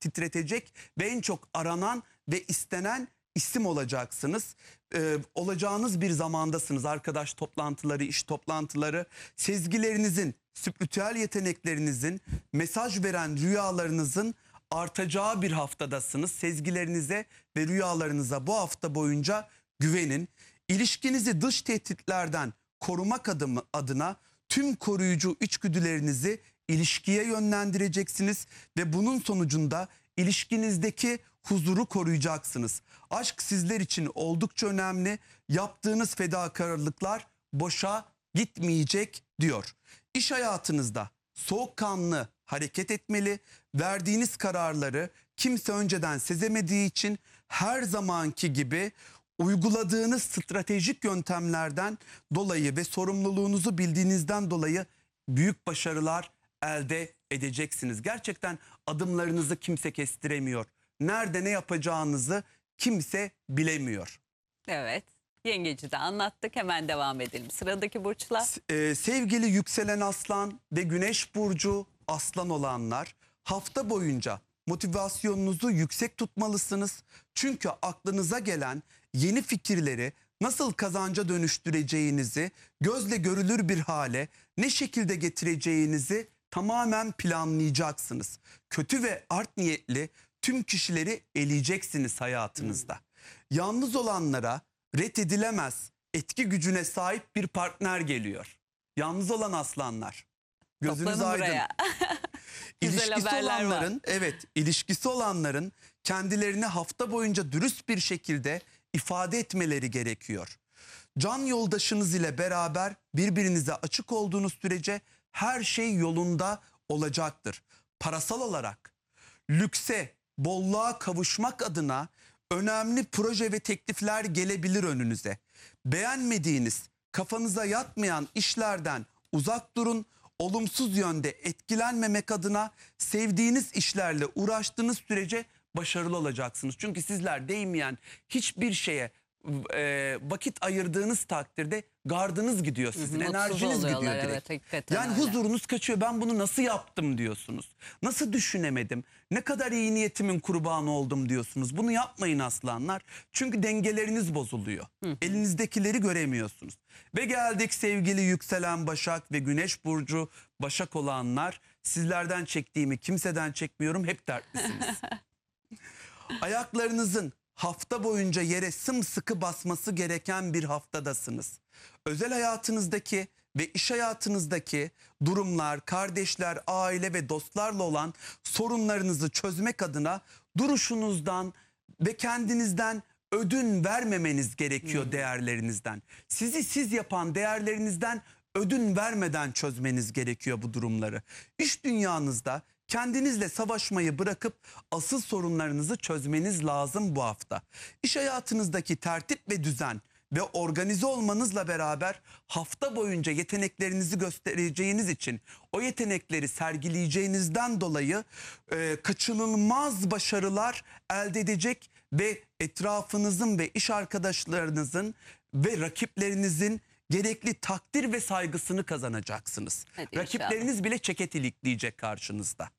titretecek ve en çok aranan ve istenen isim olacaksınız. Ee, olacağınız bir zamandasınız. Arkadaş toplantıları, iş toplantıları, sezgilerinizin, spiritüel yeteneklerinizin, mesaj veren rüyalarınızın artacağı bir haftadasınız. Sezgilerinize ve rüyalarınıza bu hafta boyunca güvenin. İlişkinizi dış tehditlerden korumak adımı adına tüm koruyucu içgüdülerinizi ilişkiye yönlendireceksiniz ve bunun sonucunda ilişkinizdeki huzuru koruyacaksınız. Aşk sizler için oldukça önemli. Yaptığınız fedakarlıklar boşa gitmeyecek diyor. İş hayatınızda soğukkanlı hareket etmeli. Verdiğiniz kararları kimse önceden sezemediği için her zamanki gibi uyguladığınız stratejik yöntemlerden dolayı ve sorumluluğunuzu bildiğinizden dolayı büyük başarılar elde edeceksiniz. Gerçekten adımlarınızı kimse kestiremiyor nerede ne yapacağınızı kimse bilemiyor. Evet. Yengeci de anlattık. Hemen devam edelim. Sıradaki burçlar. Ee, sevgili yükselen aslan ve güneş burcu aslan olanlar hafta boyunca motivasyonunuzu yüksek tutmalısınız. Çünkü aklınıza gelen yeni fikirleri nasıl kazanca dönüştüreceğinizi, gözle görülür bir hale ne şekilde getireceğinizi tamamen planlayacaksınız. Kötü ve art niyetli tüm kişileri eleyeceksiniz hayatınızda. Yalnız olanlara ret edilemez etki gücüne sahip bir partner geliyor. Yalnız olan aslanlar. Gözünüz Toplanın aydın. buraya. Güzel var. olanların, evet, ilişkisi olanların kendilerini hafta boyunca dürüst bir şekilde ifade etmeleri gerekiyor. Can yoldaşınız ile beraber birbirinize açık olduğunuz sürece her şey yolunda olacaktır. Parasal olarak lükse, bolluğa kavuşmak adına önemli proje ve teklifler gelebilir önünüze. Beğenmediğiniz, kafanıza yatmayan işlerden uzak durun. Olumsuz yönde etkilenmemek adına sevdiğiniz işlerle uğraştığınız sürece başarılı olacaksınız. Çünkü sizler değmeyen hiçbir şeye e, vakit ayırdığınız takdirde gardınız gidiyor sizin, Mutsuz enerjiniz gidiyor oluyorlar, direkt. evet, yani öyle. huzurunuz kaçıyor. Ben bunu nasıl yaptım diyorsunuz. Nasıl düşünemedim? Ne kadar iyi niyetimin kurbanı oldum diyorsunuz. Bunu yapmayın aslanlar. Çünkü dengeleriniz bozuluyor. Elinizdekileri göremiyorsunuz. Ve geldik sevgili yükselen Başak ve Güneş burcu Başak olanlar. Sizlerden çektiğimi kimseden çekmiyorum. Hep dertlisiniz. Ayaklarınızın hafta boyunca yere sımsıkı basması gereken bir haftadasınız. Özel hayatınızdaki ve iş hayatınızdaki durumlar, kardeşler, aile ve dostlarla olan sorunlarınızı çözmek adına duruşunuzdan ve kendinizden ödün vermemeniz gerekiyor hmm. değerlerinizden. Sizi siz yapan değerlerinizden ödün vermeden çözmeniz gerekiyor bu durumları. İş dünyanızda Kendinizle savaşmayı bırakıp asıl sorunlarınızı çözmeniz lazım bu hafta. İş hayatınızdaki tertip ve düzen ve organize olmanızla beraber hafta boyunca yeteneklerinizi göstereceğiniz için o yetenekleri sergileyeceğinizden dolayı e, kaçınılmaz başarılar elde edecek ve etrafınızın ve iş arkadaşlarınızın ve rakiplerinizin gerekli takdir ve saygısını kazanacaksınız. Hadi Rakipleriniz inşallah. bile çeket ilikleyecek karşınızda.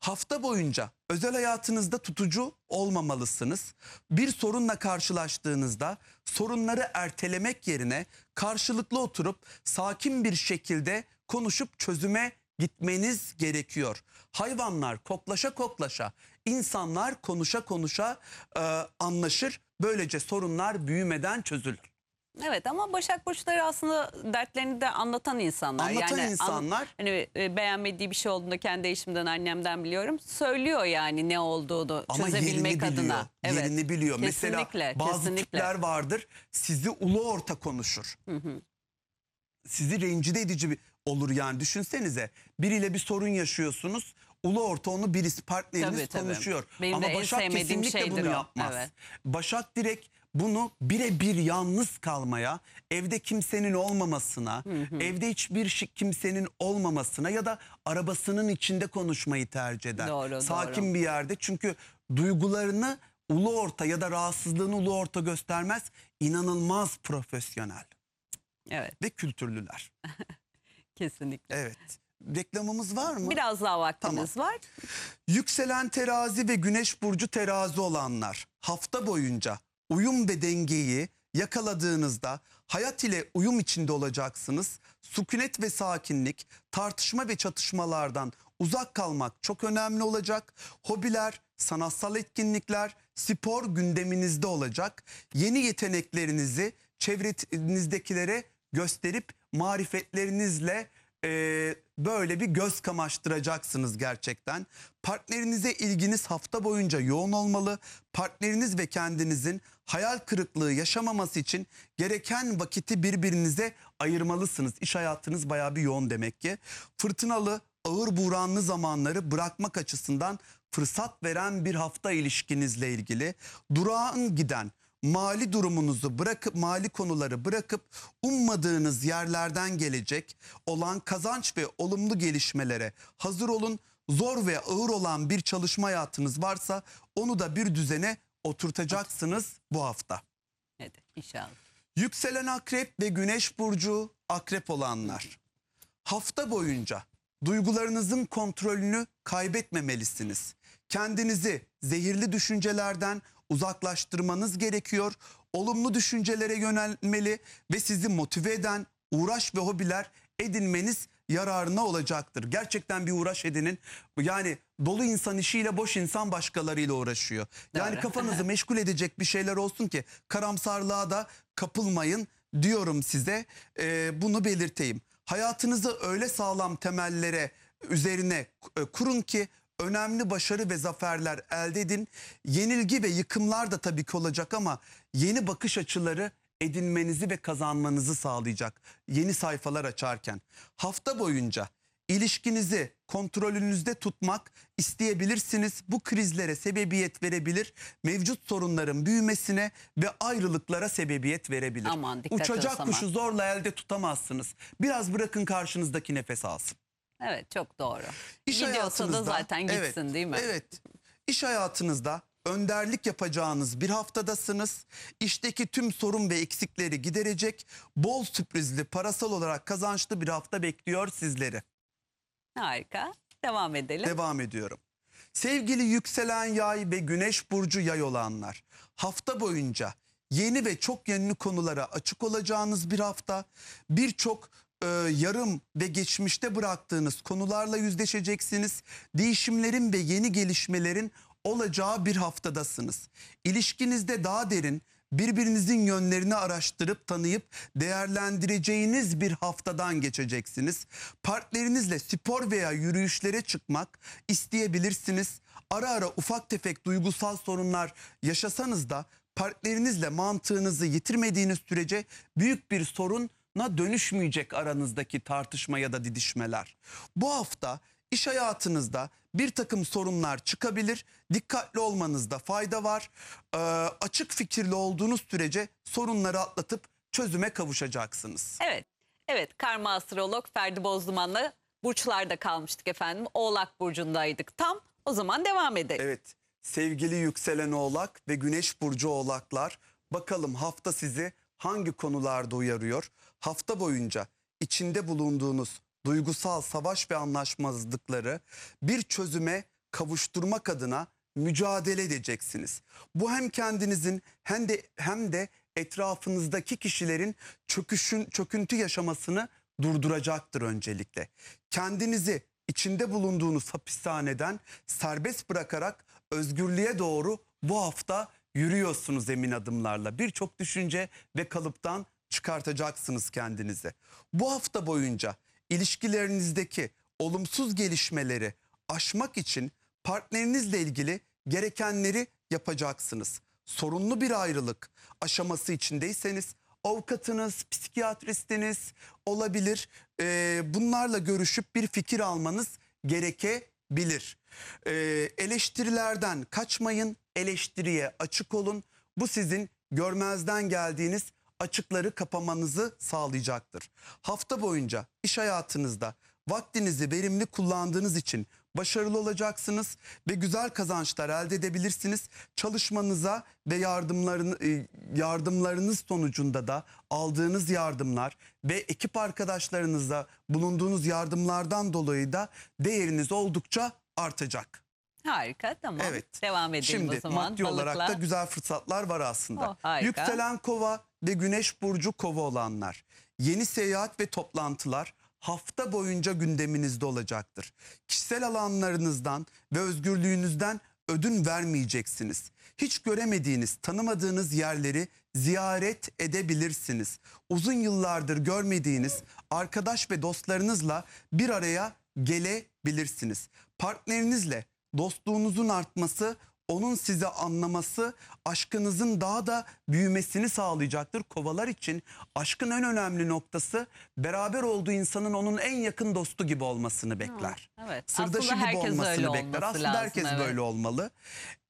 Hafta boyunca özel hayatınızda tutucu olmamalısınız. Bir sorunla karşılaştığınızda sorunları ertelemek yerine karşılıklı oturup sakin bir şekilde konuşup çözüme gitmeniz gerekiyor. Hayvanlar koklaşa koklaşa, insanlar konuşa konuşa e, anlaşır. Böylece sorunlar büyümeden çözülür. Evet ama Başak Burçları aslında dertlerini de anlatan insanlar. Anlatan yani insanlar. An, hani e, beğenmediği bir şey olduğunda kendi eşimden annemden biliyorum. Söylüyor yani ne olduğunu ama çözebilmek adına. Biliyor, evet. Yerini biliyor. Kesinlikle, Mesela bazı kesinlikle. tipler vardır sizi ulu orta konuşur. Hı hı. Sizi rencide edici bir olur yani düşünsenize. Biriyle bir sorun yaşıyorsunuz. Ulu orta onu birisi partneriniz tabii, tabii. konuşuyor. Benim Ama Başak kesinlikle bunu o. yapmaz. Evet. Başak direkt bunu birebir yalnız kalmaya, evde kimsenin olmamasına, hı hı. evde hiçbir kimsenin olmamasına ya da arabasının içinde konuşmayı tercih eder. Doğru, Sakin doğru. bir yerde çünkü duygularını ulu orta ya da rahatsızlığını ulu orta göstermez. İnanılmaz profesyonel. Evet. Ve kültürlüler. Kesinlikle. Evet. Reklamımız var mı? Biraz daha vaktimiz tamam. var. Yükselen terazi ve güneş burcu terazi olanlar hafta boyunca uyum ve dengeyi yakaladığınızda hayat ile uyum içinde olacaksınız. Sükunet ve sakinlik, tartışma ve çatışmalardan uzak kalmak çok önemli olacak. Hobiler, sanatsal etkinlikler, spor gündeminizde olacak. Yeni yeteneklerinizi çevrenizdekilere gösterip marifetlerinizle e, böyle bir göz kamaştıracaksınız gerçekten. Partnerinize ilginiz hafta boyunca yoğun olmalı. Partneriniz ve kendinizin hayal kırıklığı yaşamaması için gereken vakiti birbirinize ayırmalısınız. İş hayatınız bayağı bir yoğun demek ki. Fırtınalı, ağır buranlı zamanları bırakmak açısından fırsat veren bir hafta ilişkinizle ilgili durağın giden mali durumunuzu bırakıp mali konuları bırakıp ummadığınız yerlerden gelecek olan kazanç ve olumlu gelişmelere hazır olun. Zor ve ağır olan bir çalışma hayatınız varsa onu da bir düzene oturtacaksınız bu hafta. Evet inşallah. Yükselen akrep ve güneş burcu akrep olanlar. Hafta boyunca duygularınızın kontrolünü kaybetmemelisiniz. Kendinizi zehirli düşüncelerden, uzaklaştırmanız gerekiyor. Olumlu düşüncelere yönelmeli ve sizi motive eden uğraş ve hobiler edinmeniz yararına olacaktır. Gerçekten bir uğraş edinin. Yani dolu insan işiyle boş insan başkalarıyla uğraşıyor. Yani Doğru. kafanızı meşgul edecek bir şeyler olsun ki karamsarlığa da kapılmayın diyorum size. Ee, bunu belirteyim. Hayatınızı öyle sağlam temellere üzerine e, kurun ki önemli başarı ve zaferler elde edin. Yenilgi ve yıkımlar da tabii ki olacak ama yeni bakış açıları edinmenizi ve kazanmanızı sağlayacak. Yeni sayfalar açarken hafta boyunca ilişkinizi kontrolünüzde tutmak isteyebilirsiniz. Bu krizlere sebebiyet verebilir. Mevcut sorunların büyümesine ve ayrılıklara sebebiyet verebilir. Aman dikkat Uçacak kuşu zorla elde tutamazsınız. Biraz bırakın karşınızdaki nefes alsın. Evet çok doğru. İş Gidiyorsa da zaten gitsin evet, değil mi? Evet. İş hayatınızda önderlik yapacağınız bir haftadasınız. İşteki tüm sorun ve eksikleri giderecek bol sürprizli parasal olarak kazançlı bir hafta bekliyor sizleri. Harika. Devam edelim. Devam ediyorum. Sevgili yükselen yay ve güneş burcu yay olanlar hafta boyunca yeni ve çok yeni konulara açık olacağınız bir hafta birçok e, yarım ve geçmişte bıraktığınız konularla yüzleşeceksiniz. Değişimlerin ve yeni gelişmelerin olacağı bir haftadasınız. İlişkinizde daha derin, birbirinizin yönlerini araştırıp tanıyıp değerlendireceğiniz bir haftadan geçeceksiniz. Partnerinizle spor veya yürüyüşlere çıkmak isteyebilirsiniz. Ara ara ufak tefek duygusal sorunlar yaşasanız da partnerinizle mantığınızı yitirmediğiniz sürece büyük bir sorun na dönüşmeyecek aranızdaki tartışma ya da didişmeler. Bu hafta iş hayatınızda bir takım sorunlar çıkabilir. Dikkatli olmanızda fayda var. Ee, açık fikirli olduğunuz sürece sorunları atlatıp çözüme kavuşacaksınız. Evet, evet karma astrolog Ferdi Bozduman'la burçlarda kalmıştık efendim. Oğlak burcundaydık tam. O zaman devam edelim. Evet, sevgili yükselen oğlak ve güneş burcu oğlaklar bakalım hafta sizi hangi konularda uyarıyor? hafta boyunca içinde bulunduğunuz duygusal savaş ve anlaşmazlıkları bir çözüme kavuşturmak adına mücadele edeceksiniz. Bu hem kendinizin hem de hem de etrafınızdaki kişilerin çöküşün çöküntü yaşamasını durduracaktır öncelikle. Kendinizi içinde bulunduğunuz hapishaneden serbest bırakarak özgürlüğe doğru bu hafta yürüyorsunuz emin adımlarla. Birçok düşünce ve kalıptan çıkartacaksınız kendinize. Bu hafta boyunca ilişkilerinizdeki olumsuz gelişmeleri aşmak için partnerinizle ilgili gerekenleri yapacaksınız. Sorunlu bir ayrılık aşaması içindeyseniz avukatınız, psikiyatristiniz olabilir. Ee, bunlarla görüşüp bir fikir almanız gerekebilir. Ee, eleştirilerden kaçmayın, eleştiriye açık olun. Bu sizin görmezden geldiğiniz açıkları kapamanızı sağlayacaktır. Hafta boyunca iş hayatınızda vaktinizi verimli kullandığınız için başarılı olacaksınız ve güzel kazançlar elde edebilirsiniz. Çalışmanıza ve yardımların, e, yardımlarınız sonucunda da aldığınız yardımlar ve ekip arkadaşlarınızla bulunduğunuz yardımlardan dolayı da değeriniz oldukça artacak. Harika tamam. Evet. Devam edelim Şimdi, o zaman. Şimdi maddi olarak da güzel fırsatlar var aslında. Oh, harika. Yükselen kova ve Güneş burcu Kova olanlar. Yeni seyahat ve toplantılar hafta boyunca gündeminizde olacaktır. Kişisel alanlarınızdan ve özgürlüğünüzden ödün vermeyeceksiniz. Hiç göremediğiniz, tanımadığınız yerleri ziyaret edebilirsiniz. Uzun yıllardır görmediğiniz arkadaş ve dostlarınızla bir araya gelebilirsiniz. Partnerinizle dostluğunuzun artması onun sizi anlaması aşkınızın daha da büyümesini sağlayacaktır. Kovalar için aşkın en önemli noktası beraber olduğu insanın onun en yakın dostu gibi olmasını bekler. evet. Sırdaşı Aslında gibi olmasını bekler. Aslında lazım, herkes evet. böyle olmalı.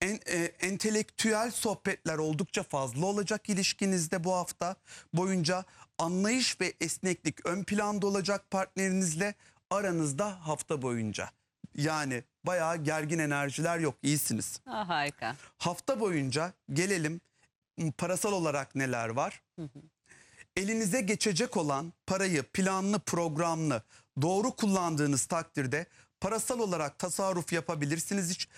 En, e, entelektüel sohbetler oldukça fazla olacak ilişkinizde bu hafta boyunca anlayış ve esneklik ön planda olacak partnerinizle aranızda hafta boyunca. Yani Bayağı gergin enerjiler yok. İyisiniz. Aa, harika. Hafta boyunca gelelim parasal olarak neler var? Hı Elinize geçecek olan parayı planlı programlı doğru kullandığınız takdirde parasal olarak tasarruf yapabilirsiniz. Hiç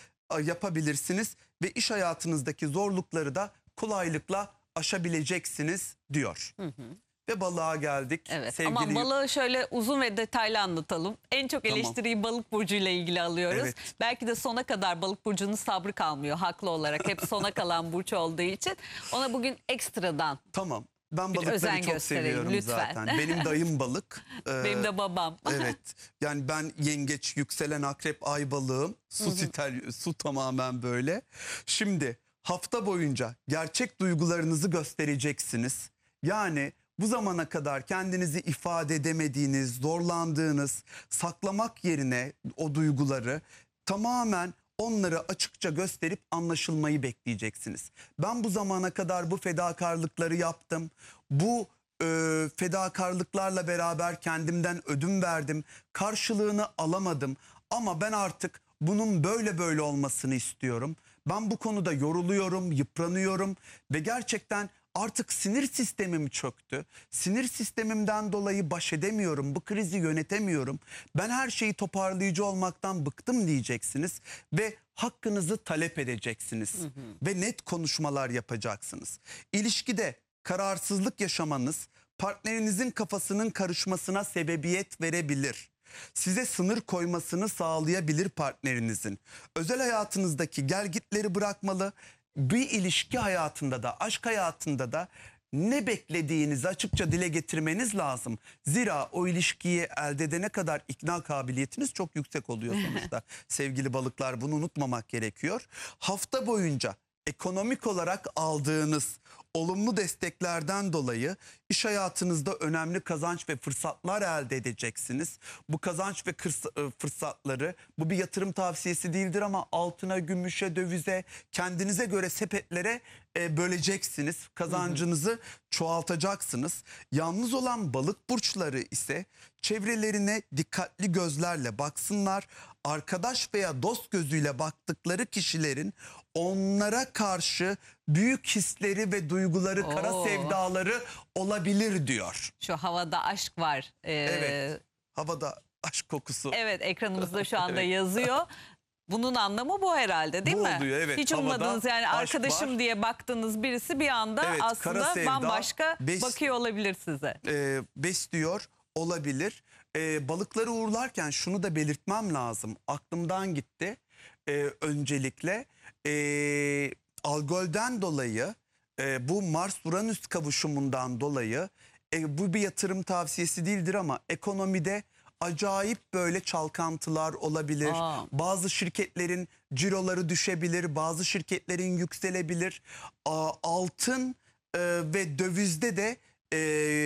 yapabilirsiniz ve iş hayatınızdaki zorlukları da kolaylıkla aşabileceksiniz diyor. Hı hı ve balığa geldik. Evet Sevgili... ama balığı şöyle uzun ve detaylı anlatalım. En çok eleştiriyi tamam. balık burcuyla ilgili alıyoruz. Evet. Belki de sona kadar balık burcunun sabrı kalmıyor haklı olarak. Hep sona kalan burç olduğu için. Ona bugün ekstradan. Tamam. Ben balıkları çok seviyorum lütfen. zaten. Benim dayım balık. Ee, Benim de babam. evet. Yani ben yengeç, yükselen akrep, ay balığım. Su, sitel, su tamamen böyle. Şimdi hafta boyunca gerçek duygularınızı göstereceksiniz. Yani bu zamana kadar kendinizi ifade edemediğiniz, zorlandığınız, saklamak yerine o duyguları tamamen onları açıkça gösterip anlaşılmayı bekleyeceksiniz. Ben bu zamana kadar bu fedakarlıkları yaptım. Bu e, fedakarlıklarla beraber kendimden ödüm verdim. Karşılığını alamadım ama ben artık bunun böyle böyle olmasını istiyorum. Ben bu konuda yoruluyorum, yıpranıyorum ve gerçekten Artık sinir sistemim çöktü. Sinir sistemimden dolayı baş edemiyorum. Bu krizi yönetemiyorum. Ben her şeyi toparlayıcı olmaktan bıktım diyeceksiniz ve hakkınızı talep edeceksiniz hı hı. ve net konuşmalar yapacaksınız. İlişkide kararsızlık yaşamanız partnerinizin kafasının karışmasına sebebiyet verebilir. Size sınır koymasını sağlayabilir partnerinizin. Özel hayatınızdaki gelgitleri bırakmalı, bir ilişki hayatında da aşk hayatında da ne beklediğinizi açıkça dile getirmeniz lazım. Zira o ilişkiyi elde edene kadar ikna kabiliyetiniz çok yüksek oluyor sonuçta. Sevgili balıklar bunu unutmamak gerekiyor. Hafta boyunca ekonomik olarak aldığınız olumlu desteklerden dolayı iş hayatınızda önemli kazanç ve fırsatlar elde edeceksiniz. Bu kazanç ve e, fırsatları bu bir yatırım tavsiyesi değildir ama altına, gümüşe, dövize, kendinize göre sepetlere e, böleceksiniz. Kazancınızı hı hı. çoğaltacaksınız. Yalnız olan balık burçları ise çevrelerine dikkatli gözlerle baksınlar. Arkadaş veya dost gözüyle baktıkları kişilerin onlara karşı büyük hisleri ve duyguları, Oo. kara sevdaları olabilir diyor. Şu havada aşk var. Ee, evet, havada aşk kokusu. Evet, ekranımızda şu anda evet. yazıyor. Bunun anlamı bu herhalde değil bu mi? Oluyor, evet. Hiç ummadınız yani arkadaşım var. diye baktığınız birisi bir anda evet, aslında sevda, bambaşka bes, bakıyor olabilir size. E, besliyor olabilir. E, balıkları uğurlarken şunu da belirtmem lazım. Aklımdan gitti e, öncelikle e, algolden dolayı e, bu Mars-Uranüs kavuşumundan dolayı e, bu bir yatırım tavsiyesi değildir ama ekonomide acayip böyle çalkantılar olabilir. Aa. Bazı şirketlerin ciroları düşebilir, bazı şirketlerin yükselebilir. A, altın e, ve dövizde de e,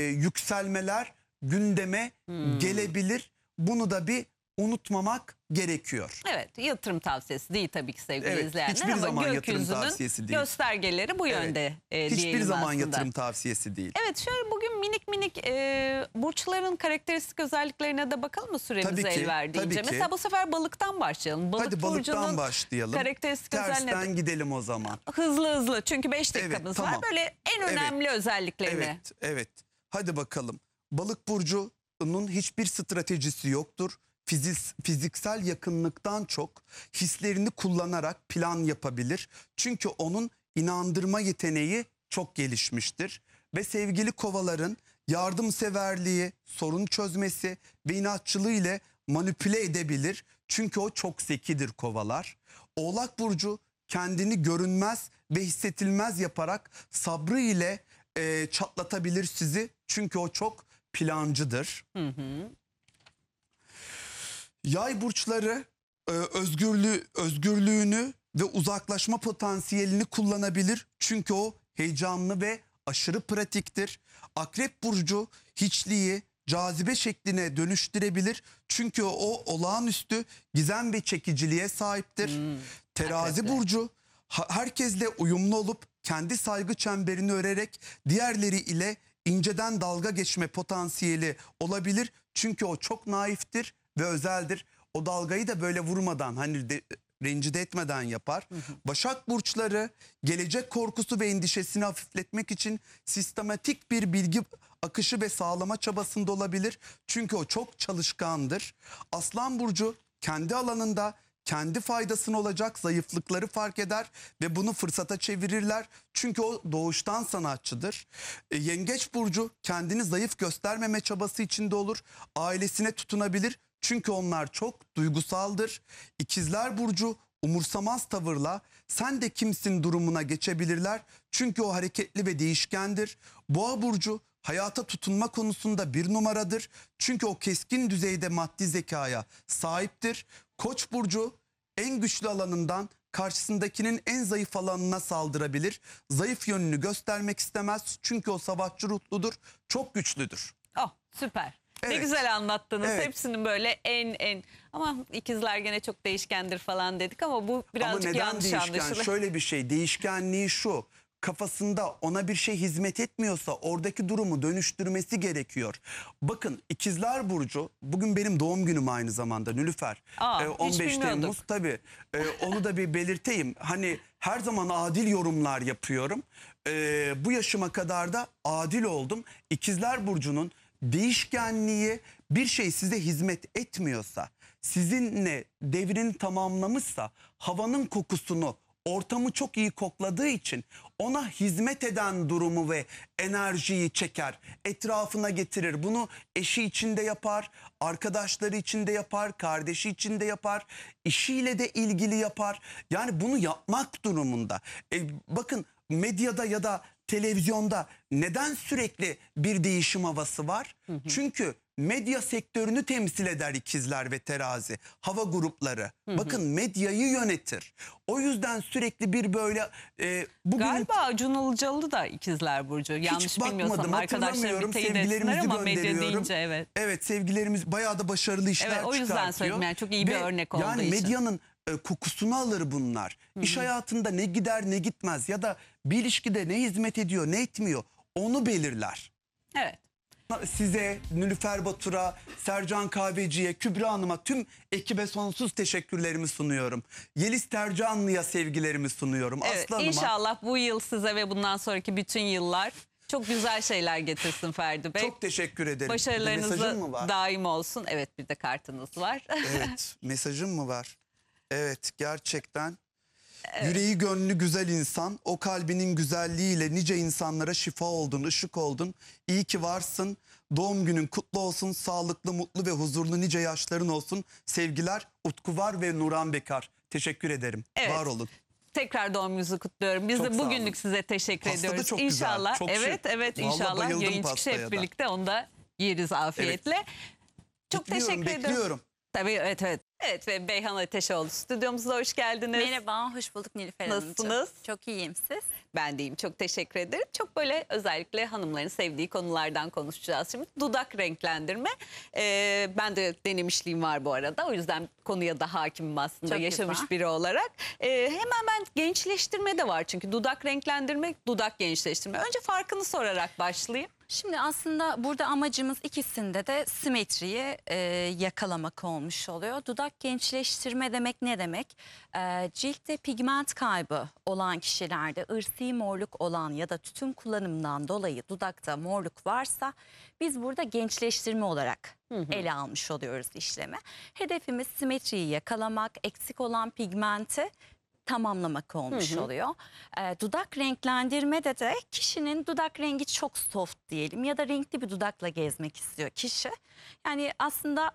yükselmeler gündeme hmm. gelebilir. Bunu da bir unutmamak gerekiyor. Evet yatırım tavsiyesi değil tabii ki sevgili evet, izleyenler hiçbir ama zaman gökyüzünün tavsiyesi değil. göstergeleri bu yönde e, Hiçbir zaman aslında. yatırım tavsiyesi değil. Evet şöyle bugün minik minik e, burçların karakteristik özelliklerine de bakalım mı süremize tabii ki, el verdiğince. Tabii ki. Mesela bu sefer balıktan başlayalım. Balık Hadi balıktan başlayalım. Karakteristik Tersten özelliğine... gidelim o zaman. Hızlı hızlı çünkü 5 dakikamız evet, tamam. var. Böyle en önemli evet, özelliklerini. Evet evet hadi bakalım. Balık burcunun hiçbir stratejisi yoktur fiziz, fiziksel yakınlıktan çok hislerini kullanarak plan yapabilir. Çünkü onun inandırma yeteneği çok gelişmiştir ve sevgili kovaların yardımseverliği, sorun çözmesi ve inatçılığı ile manipüle edebilir. Çünkü o çok zekidir kovalar. Oğlak burcu kendini görünmez ve hissetilmez yaparak sabrı ile e, çatlatabilir sizi. Çünkü o çok plancıdır. Hı hı. Yay burçları e, özgürlüğü, özgürlüğünü ve uzaklaşma potansiyelini kullanabilir. Çünkü o heyecanlı ve aşırı pratiktir. Akrep burcu hiçliği cazibe şekline dönüştürebilir. Çünkü o olağanüstü gizem ve çekiciliğe sahiptir. Hmm, Terazi akrepler. burcu herkesle uyumlu olup kendi saygı çemberini örerek diğerleri ile inceden dalga geçme potansiyeli olabilir. Çünkü o çok naiftir ve özeldir. O dalgayı da böyle vurmadan hani de, rencide etmeden yapar. Başak burçları gelecek korkusu ve endişesini hafifletmek için sistematik bir bilgi akışı ve sağlama çabasında olabilir. Çünkü o çok çalışkandır. Aslan burcu kendi alanında kendi faydasını olacak zayıflıkları fark eder ve bunu fırsata çevirirler. Çünkü o doğuştan sanatçıdır. E, yengeç burcu kendini zayıf göstermeme çabası içinde olur. Ailesine tutunabilir. Çünkü onlar çok duygusaldır. İkizler Burcu umursamaz tavırla sen de kimsin durumuna geçebilirler. Çünkü o hareketli ve değişkendir. Boğa Burcu hayata tutunma konusunda bir numaradır. Çünkü o keskin düzeyde maddi zekaya sahiptir. Koç burcu en güçlü alanından karşısındakinin en zayıf alanına saldırabilir. Zayıf yönünü göstermek istemez çünkü o savaşçı ruhludur, çok güçlüdür. Oh süper. Ne güzel anlattınız. Evet. Hepsinin böyle en en ama ikizler gene çok değişkendir falan dedik ama bu Ama neden yanlış değişken? anlaşılıyor. Şöyle bir şey değişkenliği şu kafasında ona bir şey hizmet etmiyorsa oradaki durumu dönüştürmesi gerekiyor. Bakın ikizler burcu bugün benim doğum günüm aynı zamanda Nülüfer. Aa, 15 ee, Temmuz tabii. Ee, onu da bir belirteyim. Hani her zaman adil yorumlar yapıyorum. Ee, bu yaşıma kadar da adil oldum. İkizler burcunun değişkenliği bir şey size hizmet etmiyorsa, sizinle devrini tamamlamışsa, havanın kokusunu, ortamı çok iyi kokladığı için ona hizmet eden durumu ve enerjiyi çeker, etrafına getirir. Bunu eşi içinde yapar, arkadaşları içinde yapar, kardeşi içinde yapar, işiyle de ilgili yapar. Yani bunu yapmak durumunda. E, bakın medyada ya da televizyonda neden sürekli bir değişim havası var? Hı hı. Çünkü medya sektörünü temsil eder ikizler ve terazi. Hava grupları. Hı hı. Bakın medyayı yönetir. O yüzden sürekli bir böyle e, bugün Galiba Cunul Ilıcalı da ikizler Burcu. Yanlış hiç bilmiyorsam bakmadım arkadaşlarım hatırlamıyorum bir sevgilerimizi ama medya deyince evet. Evet sevgilerimiz bayağı da başarılı işler Evet, o yüzden söyledim yani çok iyi bir örnek olduğu yani için. medyanın e, kokusunu alır bunlar. İş hayatında ne gider ne gitmez ya da bir ilişkide ne hizmet ediyor ne etmiyor onu belirler. Evet. Size, Nülüfer Batur'a, Sercan Kahveci'ye, Kübra Hanım'a tüm ekibe sonsuz teşekkürlerimi sunuyorum. Yeliz Tercanlı'ya sevgilerimi sunuyorum. Evet, Aslı Hanım'a. bu yıl size ve bundan sonraki bütün yıllar çok güzel şeyler getirsin Ferdi Bey. Çok teşekkür ederim. Başarılarınız daim olsun. Evet bir de kartınız var. Evet mesajım mı var? Evet gerçekten Evet. Yüreği gönlü güzel insan. O kalbinin güzelliğiyle nice insanlara şifa oldun, ışık oldun. İyi ki varsın. Doğum günün kutlu olsun. Sağlıklı, mutlu ve huzurlu nice yaşların olsun. Sevgiler Utku Var ve Nuran Bekar. Teşekkür ederim. Evet. Var olun. Tekrar doğum gününüzü kutluyorum. Biz çok de bugünlük size teşekkür pasta ediyoruz. Da çok inşallah. Güzel, çok evet, evet Vallahi inşallah yayın çıkışı hep birlikte onu da yeriz afiyetle. Evet. Çok bekliyorum, teşekkür ederim. Bekliyorum. Tabii evet evet. Evet ve Beyhan Ateşoğlu stüdyomuza hoş geldiniz. Merhaba, hoş bulduk Nilüfer Hanım. Nasılsınız? Çok, iyiyim siz? Ben deyim, çok teşekkür ederim. Çok böyle özellikle hanımların sevdiği konulardan konuşacağız şimdi. Dudak renklendirme. Ee, ben de denemişliğim var bu arada. O yüzden konuya da hakimim aslında çok yaşamış güzel. biri olarak. Ee, hemen ben gençleştirme de var çünkü dudak renklendirme, dudak gençleştirme. Önce farkını sorarak başlayayım. Şimdi aslında burada amacımız ikisinde de simetriyi e, yakalamak olmuş oluyor. Dudak gençleştirme demek ne demek? E, ciltte pigment kaybı olan kişilerde ırsi morluk olan ya da tütün kullanımından dolayı dudakta morluk varsa biz burada gençleştirme olarak hı hı. ele almış oluyoruz işlemi. Hedefimiz simetriyi yakalamak, eksik olan pigmenti tamamlamak olmuş hı hı. oluyor. E, dudak renklendirmede de kişinin dudak rengi çok soft diyelim ya da renkli bir dudakla gezmek istiyor kişi. Yani aslında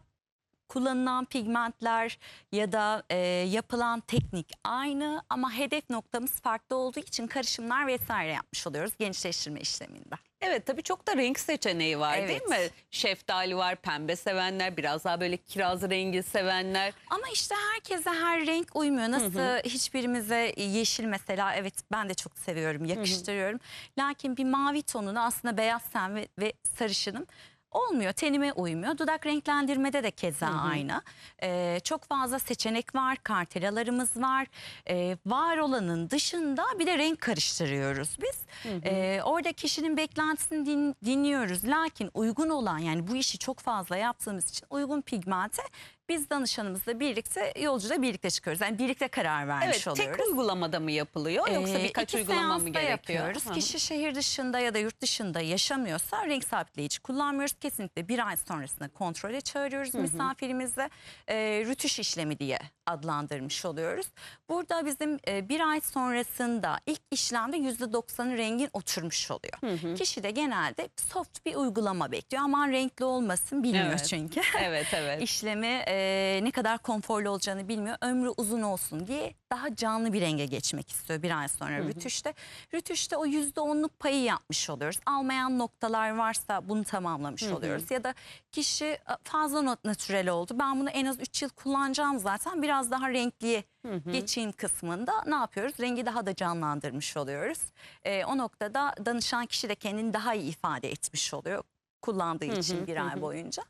kullanılan pigmentler ya da e, yapılan teknik aynı ama hedef noktamız farklı olduğu için karışımlar vesaire yapmış oluyoruz gençleştirme işleminde. Evet tabii çok da renk seçeneği var Evet. değil mi? Şeftali var, pembe sevenler, biraz daha böyle kiraz rengi sevenler. Ama işte herkese her renk uymuyor. Nasıl hiçbirimize yeşil mesela evet ben de çok seviyorum, yakıştırıyorum. Lakin bir mavi tonunu aslında beyaz sen ve, ve sarışınım olmuyor. Tenime uymuyor. Dudak renklendirmede de keza hı hı. aynı. Ee, çok fazla seçenek var. Kartelalarımız var. Ee, var olanın dışında bir de renk karıştırıyoruz biz. Hı hı. Ee, orada kişinin beklentisini din, dinliyoruz. Lakin uygun olan yani bu işi çok fazla yaptığımız için uygun pigmente biz danışanımızla birlikte yolcuda birlikte çıkıyoruz. Yani birlikte karar vermiş evet, oluyoruz. tek uygulamada mı yapılıyor yoksa birkaç ee, uygulama mı gerekiyor? yapıyoruz. Hı. Kişi şehir dışında ya da yurt dışında yaşamıyorsa renk sabitleyici kullanmıyoruz. Kesinlikle bir ay sonrasında kontrole çağırıyoruz hı hı. misafirimizle. E, rütüş işlemi diye adlandırmış oluyoruz. Burada bizim e, bir ay sonrasında ilk işlemde %90'ı rengin oturmuş oluyor. Hı hı. Kişi de genelde soft bir uygulama bekliyor. Aman renkli olmasın bilmiyor evet. çünkü. Evet evet. İşlemi e, ne kadar konforlu olacağını bilmiyor. Ömrü uzun olsun diye daha canlı bir renge geçmek istiyor bir ay sonra hı hı. rütüşte. Rütüşte o %10'luk payı yapmış oluyoruz. Almayan noktalar varsa bunu tamamlamış hı hı. oluyoruz. Ya da kişi fazla not natürel oldu. Ben bunu en az 3 yıl kullanacağım zaten. Biraz daha renkliye hı geçeyim kısmında ne yapıyoruz? Rengi daha da canlandırmış oluyoruz. E, o noktada danışan kişi de kendini daha iyi ifade etmiş oluyor kullandığı için hı hı, bir hı. ay boyunca.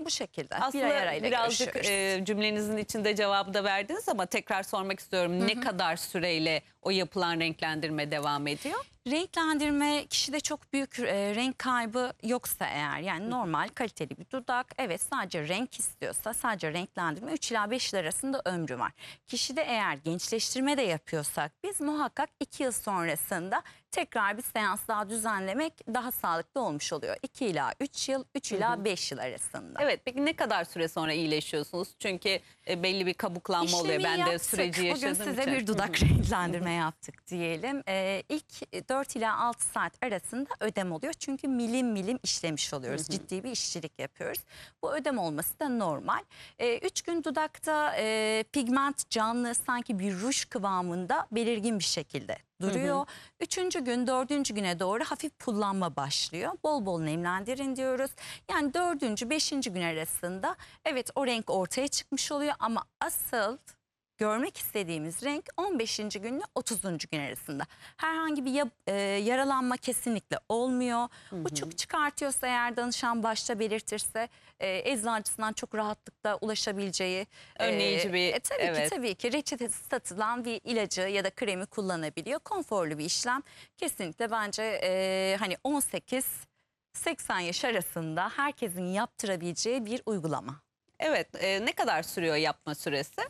Bu şekilde Aslında bir ay birazcık görüşürüz. e, cümlenizin içinde cevabı da verdiniz ama tekrar sormak istiyorum. Hı hı. Ne kadar süreyle o yapılan renklendirme devam ediyor? Renklendirme kişide çok büyük e, renk kaybı yoksa eğer yani normal kaliteli bir dudak evet sadece renk istiyorsa sadece renklendirme 3 ila 5 yıl arasında ömrü var. Kişide eğer gençleştirme de yapıyorsak biz muhakkak 2 yıl sonrasında tekrar bir seans daha düzenlemek daha sağlıklı olmuş oluyor. 2 ila 3 yıl, 3 ila 5 yıl arasında. Evet peki ne kadar süre sonra iyileşiyorsunuz? Çünkü e, belli bir kabuklanma İşlemi oluyor. Ben de yaptık. süreci Bugün size için. bir dudak renklendirme yaptık diyelim. Ee, ilk 4 ila 6 saat arasında ödem oluyor. Çünkü milim milim işlemiş oluyoruz. Ciddi bir işçilik yapıyoruz. Bu ödem olması da normal. 3 e, gün dudakta e, pigment canlı sanki bir ruj kıvamında belirgin bir şekilde duruyor. Hı hı. Üçüncü gün, dördüncü güne doğru hafif pullanma başlıyor. Bol bol nemlendirin diyoruz. Yani dördüncü, beşinci gün arasında evet o renk ortaya çıkmış oluyor ama asıl görmek istediğimiz renk 15. günle 30. gün arasında. Herhangi bir e, yaralanma kesinlikle olmuyor. Uçuk çıkartıyorsa eğer danışan başta belirtirse e, eczacısından çok rahatlıkla ulaşabileceği. E, Önleyici e, bir. E, tabii evet. ki tabii ki reçetesi satılan bir ilacı ya da kremi kullanabiliyor. Konforlu bir işlem. Kesinlikle bence e, hani 18 80 yaş arasında herkesin yaptırabileceği bir uygulama. Evet, e, ne kadar sürüyor yapma süresi?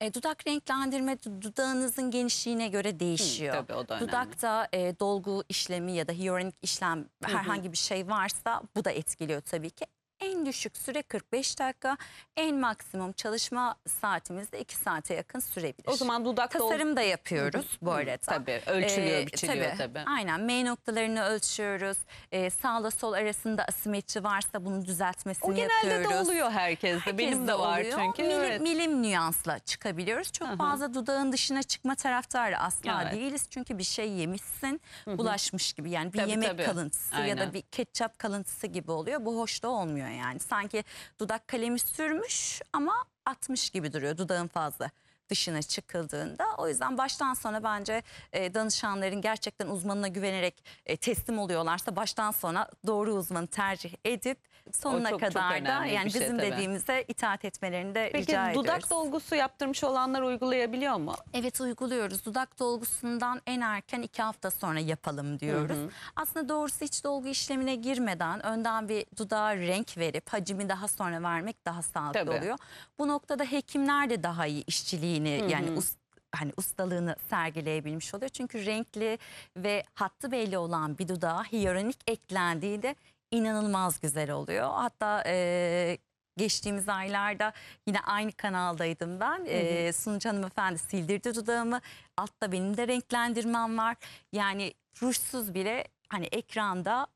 E, dudak renklendirme dudağınızın genişliğine göre değişiyor. Hı, tabii o da Dudakta e, dolgu işlemi ya da hyaluronik işlem herhangi bir şey varsa bu da etkiliyor tabii ki en düşük süre 45 dakika, en maksimum çalışma saatimiz de 2 saate yakın sürebilir. O zaman dudakta tasarım da yapıyoruz bu arada. Tabii ölçülüyor, ee, biçiliyor tabii. tabii. Aynen M noktalarını ölçüyoruz. Ee, sağla sol arasında asimetri varsa bunu düzeltmesini yapıyoruz. O genelde de oluyor herkeste. Herkes Benim de, var oluyor. çünkü. Milim, evet. milim nüansla çıkabiliyoruz. Çok Aha. fazla dudağın dışına çıkma taraftarı asla evet. değiliz. Çünkü bir şey yemişsin, bulaşmış gibi. Yani bir tabii, yemek tabii. kalıntısı Aynen. ya da bir ketçap kalıntısı gibi oluyor. Bu hoş da olmuyor görünmüyor yani. Sanki dudak kalemi sürmüş ama atmış gibi duruyor dudağın fazla dışına çıkıldığında. O yüzden baştan sona bence e, danışanların gerçekten uzmanına güvenerek e, teslim oluyorlarsa baştan sona doğru uzmanı tercih edip sonuna çok, kadar çok da yani şey bizim şey, dediğimize itaat etmelerini de Peki, rica ediyoruz. Peki dudak dolgusu yaptırmış olanlar uygulayabiliyor mu? Evet uyguluyoruz. Dudak dolgusundan en erken iki hafta sonra yapalım diyoruz. Hı hı. Aslında doğrusu hiç dolgu işlemine girmeden önden bir dudağa renk verip hacmi daha sonra vermek daha sağlıklı tabii. oluyor. Bu noktada hekimler de daha iyi işçiliğini hı hı. yani usta hani ustalığını sergileyebilmiş oluyor. Çünkü renkli ve hattı belli olan bir dudağa hiyoronik eklendiğinde inanılmaz güzel oluyor. Hatta e, geçtiğimiz aylarda yine aynı kanaldaydım ben. Hı hı. E, Sunucu hanımefendi sildirdi dudağımı. Altta benim de renklendirmem var. Yani rujsuz bile hani ekranda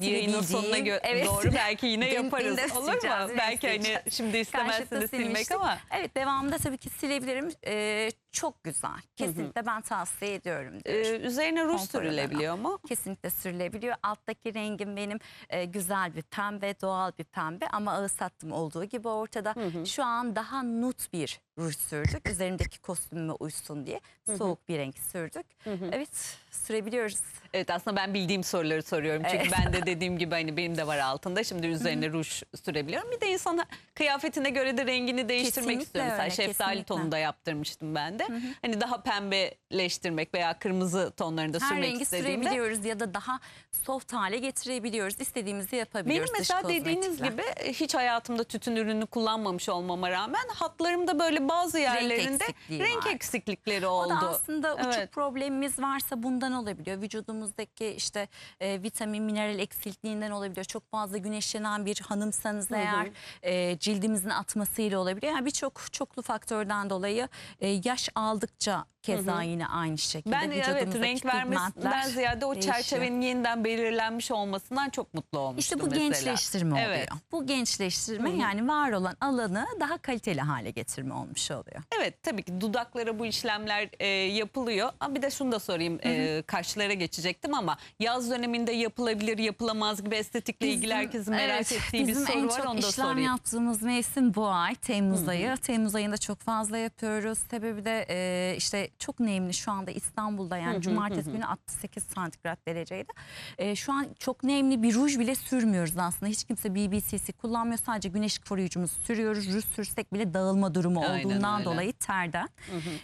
Yayının sonuna göre evet, doğru belki yine yaparız olur mu? Belki hani şimdi istemezsiniz silmek ama. Evet devamında tabii ki silebilirim. Ee, çok güzel. Kesinlikle ben tavsiye ediyorum. Ee, üzerine ruj sürülebiliyor mu? Kesinlikle sürülebiliyor. Alttaki rengim benim e, güzel bir pembe, doğal bir pembe ama ağız hattım olduğu gibi ortada. Hı hı. Şu an daha nut bir ruj sürdük. Üzerimdeki kostümüme uysun diye soğuk hı hı. bir renk sürdük. Hı hı. Evet sürebiliyoruz. Evet aslında ben bildiğim soruları soruyorum. Çünkü evet. ben de dediğim gibi hani benim de var altında. Şimdi üzerine ruj sürebiliyorum. Bir de insana kıyafetine göre de rengini değiştirmek kesinlikle istiyorum. Öyle, Mesela şeftali kesinlikle. tonunda yaptırmıştım ben de. Hı hı. Hani daha pembeleştirmek veya kırmızı tonlarında Her sürmek Her rengi sürebiliyoruz ya da daha soft hale getirebiliyoruz. İstediğimizi yapabiliyoruz. Benim mesela dediğiniz gibi e, hiç hayatımda tütün ürünü kullanmamış olmama rağmen hatlarımda böyle bazı yerlerinde renk, renk eksiklikleri oldu. O da aslında evet. uçuk problemimiz varsa bunu ışığından olabiliyor. Vücudumuzdaki işte e, vitamin, mineral eksikliğinden olabiliyor. Çok fazla güneşlenen bir hanımsanız hı hı. eğer e, cildimizin atmasıyla olabiliyor. Yani birçok çoklu faktörden dolayı e, yaş aldıkça Keza hı hı. yine aynı şekilde ben, evet, renk vermesinden ziyade o değişiyor. çerçevenin yeniden belirlenmiş olmasından çok mutlu olmuştum İşte bu mesela. gençleştirme oluyor. Evet. Bu gençleştirme hı hı. yani var olan alanı daha kaliteli hale getirme olmuş oluyor. Evet tabii ki dudaklara bu işlemler e, yapılıyor. Ama bir de şunu da sorayım hı hı. E, kaşlara geçecektim ama yaz döneminde yapılabilir yapılamaz gibi estetikle bizim, ilgili herkesin merak evet, ettiği bir soru var onu da sorayım. Bizim en çok işlem yaptığımız mevsim bu ay Temmuz hı hı. ayı. Temmuz ayında çok fazla yapıyoruz. Sebebi de e, işte çok nemli şu anda İstanbul'da yani cumartesi günü 68 santigrat dereceydi. E, şu an çok nemli bir ruj bile sürmüyoruz aslında. Hiç kimse BBCC kullanmıyor. Sadece güneş koruyucumuzu sürüyoruz. Ruj sürsek bile dağılma durumu Aynen olduğundan öyle. dolayı terden.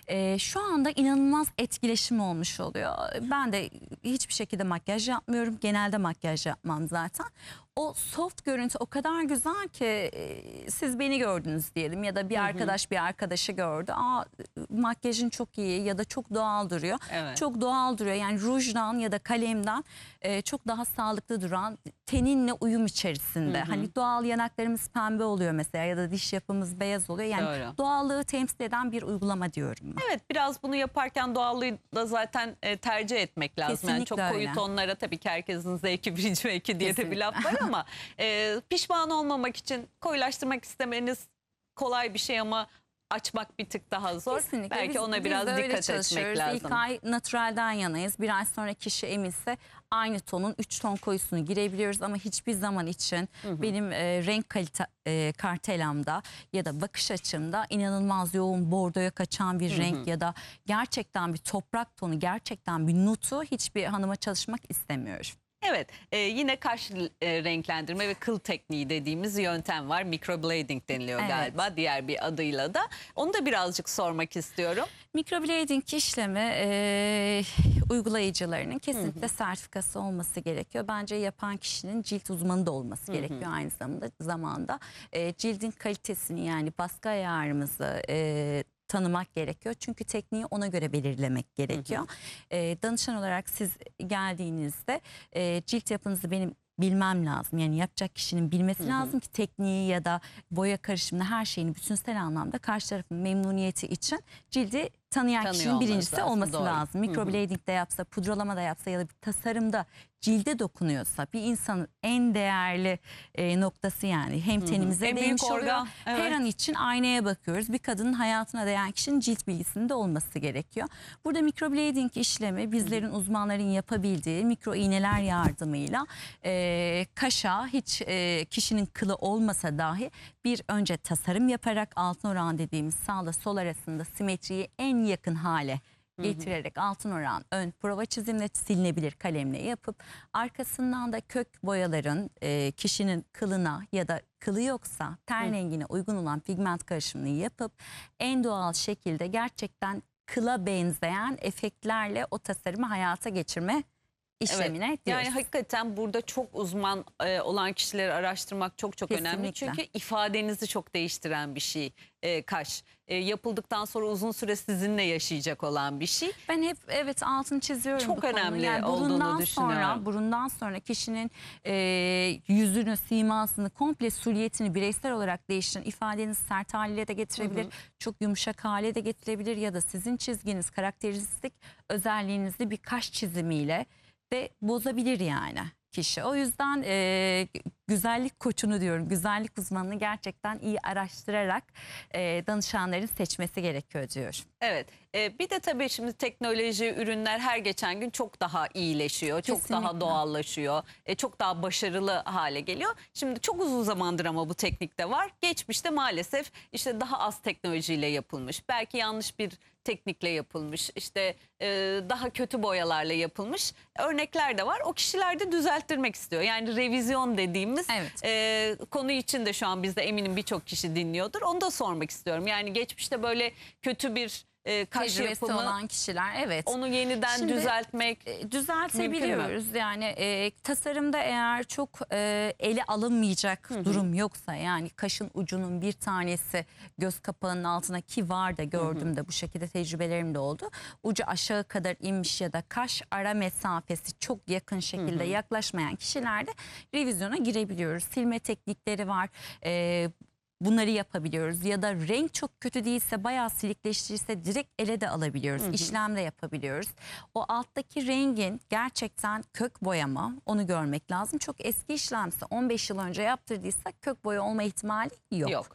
E, şu anda inanılmaz etkileşim olmuş oluyor. Ben de hiçbir şekilde makyaj yapmıyorum. Genelde makyaj yapmam zaten o soft görüntü o kadar güzel ki e, siz beni gördünüz diyelim ya da bir arkadaş bir arkadaşı gördü. Aa makyajın çok iyi ya da çok doğal duruyor. Evet. Çok doğal duruyor. Yani rujdan ya da kalemden e, çok daha sağlıklı duran teninle uyum içerisinde. Hı hı. Hani doğal yanaklarımız pembe oluyor mesela ya da diş yapımız beyaz oluyor. Yani Doğru. doğallığı temsil eden bir uygulama diyorum. Evet biraz bunu yaparken doğallığı da zaten e, tercih etmek lazım. Kesinlikle yani çok öyle. koyu tonlara tabii ki herkesin zevki birinci veki diye Kesinlikle. de bir laf var ama e, pişman olmamak için koyulaştırmak istemeniz kolay bir şey ama açmak bir tık daha zor. Kesinlikle. Belki biz, ona biraz biz dikkat etmek lazım. İlk ay natürelden yanayız. Bir ay sonra kişi eminse aynı tonun 3 ton koyusunu girebiliyoruz ama hiçbir zaman için hı hı. benim e, renk kalite e, kartelamda ya da bakış açımda inanılmaz yoğun bordoya kaçan bir hı hı. renk ya da gerçekten bir toprak tonu, gerçekten bir nutu hiçbir hanıma çalışmak istemiyorum. Evet e, yine kaş e, renklendirme ve kıl tekniği dediğimiz yöntem var. Microblading deniliyor Evet. galiba diğer bir adıyla da. Onu da birazcık sormak istiyorum. Microblading işlemi e, uygulayıcılarının kesinlikle sertifikası olması gerekiyor. Bence yapan kişinin cilt uzmanı da olması gerekiyor aynı zamanda. zamanda. E, cildin kalitesini yani baskı ayarımızı, e, tanımak gerekiyor. Çünkü tekniği ona göre belirlemek gerekiyor. Hı hı. E, danışan olarak siz geldiğinizde e, cilt yapınızı benim bilmem lazım. Yani yapacak kişinin bilmesi hı hı. lazım ki tekniği ya da boya karışımını her şeyini bütünsel anlamda karşı tarafın memnuniyeti için cildi tanıyan Tanıyor kişinin birincisi olması, lazım. olması Doğru. lazım. Mikroblading de yapsa, pudralama da yapsa ya da bir tasarımda cilde dokunuyorsa bir insanın en değerli e, noktası yani hem tenimize Hı -hı. değmiş oluyor organ, evet. her an için aynaya bakıyoruz. Bir kadının hayatına değen kişinin cilt bilgisinde olması gerekiyor. Burada microblading işlemi bizlerin uzmanların yapabildiği mikro iğneler yardımıyla e, kaşa hiç e, kişinin kılı olmasa dahi bir önce tasarım yaparak altın oran dediğimiz sağla sol arasında simetriyi en yakın hale getirerek altın oran ön prova çizimle silinebilir kalemle yapıp arkasından da kök boyaların e, kişinin kılına ya da kılı yoksa ten hı. rengine uygun olan pigment karışımını yapıp en doğal şekilde gerçekten kıla benzeyen efektlerle o tasarımı hayata geçirme işlemine evet. Yani hakikaten burada çok uzman e, olan kişileri araştırmak çok çok Kesinlikle. önemli. Çünkü ifadenizi çok değiştiren bir şey e, kaş. E, yapıldıktan sonra uzun süre sizinle yaşayacak olan bir şey. Ben hep evet altını çiziyorum çok bu önemli konuyu. Yani burundan sonra burundan sonra kişinin e, yüzünü, simasını, komple suliyetini bireysel olarak değiştiren ifadenizi sert hale de getirebilir. Hı hı. Çok yumuşak hale de getirebilir ya da sizin çizginiz, karakteristik özelliğinizi bir kaş çizimiyle de bozabilir yani kişi. O yüzden e, güzellik koçunu diyorum, güzellik uzmanını gerçekten iyi araştırarak e, danışanların seçmesi gerekiyor diyor. Evet, e, bir de tabii şimdi teknoloji, ürünler her geçen gün çok daha iyileşiyor, Kesinlikle. çok daha doğallaşıyor, e, çok daha başarılı hale geliyor. Şimdi çok uzun zamandır ama bu teknik de var. Geçmişte maalesef işte daha az teknolojiyle yapılmış, belki yanlış bir teknikle yapılmış, işte e, daha kötü boyalarla yapılmış örnekler de var. O kişiler de düzelttirmek istiyor. Yani revizyon dediğimiz evet. e, konu için de şu an bizde eminim birçok kişi dinliyordur. Onu da sormak istiyorum. Yani geçmişte böyle kötü bir e, kaş Tecrübesi yapımı. olan kişiler evet. Onu yeniden Şimdi, düzeltmek e, Düzeltebiliyoruz yani e, tasarımda eğer çok e, ele alınmayacak Hı -hı. durum yoksa yani kaşın ucunun bir tanesi göz kapağının altına ki var da gördüm Hı -hı. de bu şekilde tecrübelerim de oldu. Ucu aşağı kadar inmiş ya da kaş ara mesafesi çok yakın şekilde Hı -hı. yaklaşmayan kişilerde revizyona girebiliyoruz. Silme teknikleri var. E, bunları yapabiliyoruz. Ya da renk çok kötü değilse bayağı silikleştirirse direkt ele de alabiliyoruz. Hı hı. İşlemle yapabiliyoruz. O alttaki rengin gerçekten kök boyama onu görmek lazım. Çok eski işlemse 15 yıl önce yaptırdıysak kök boya olma ihtimali yok. yok.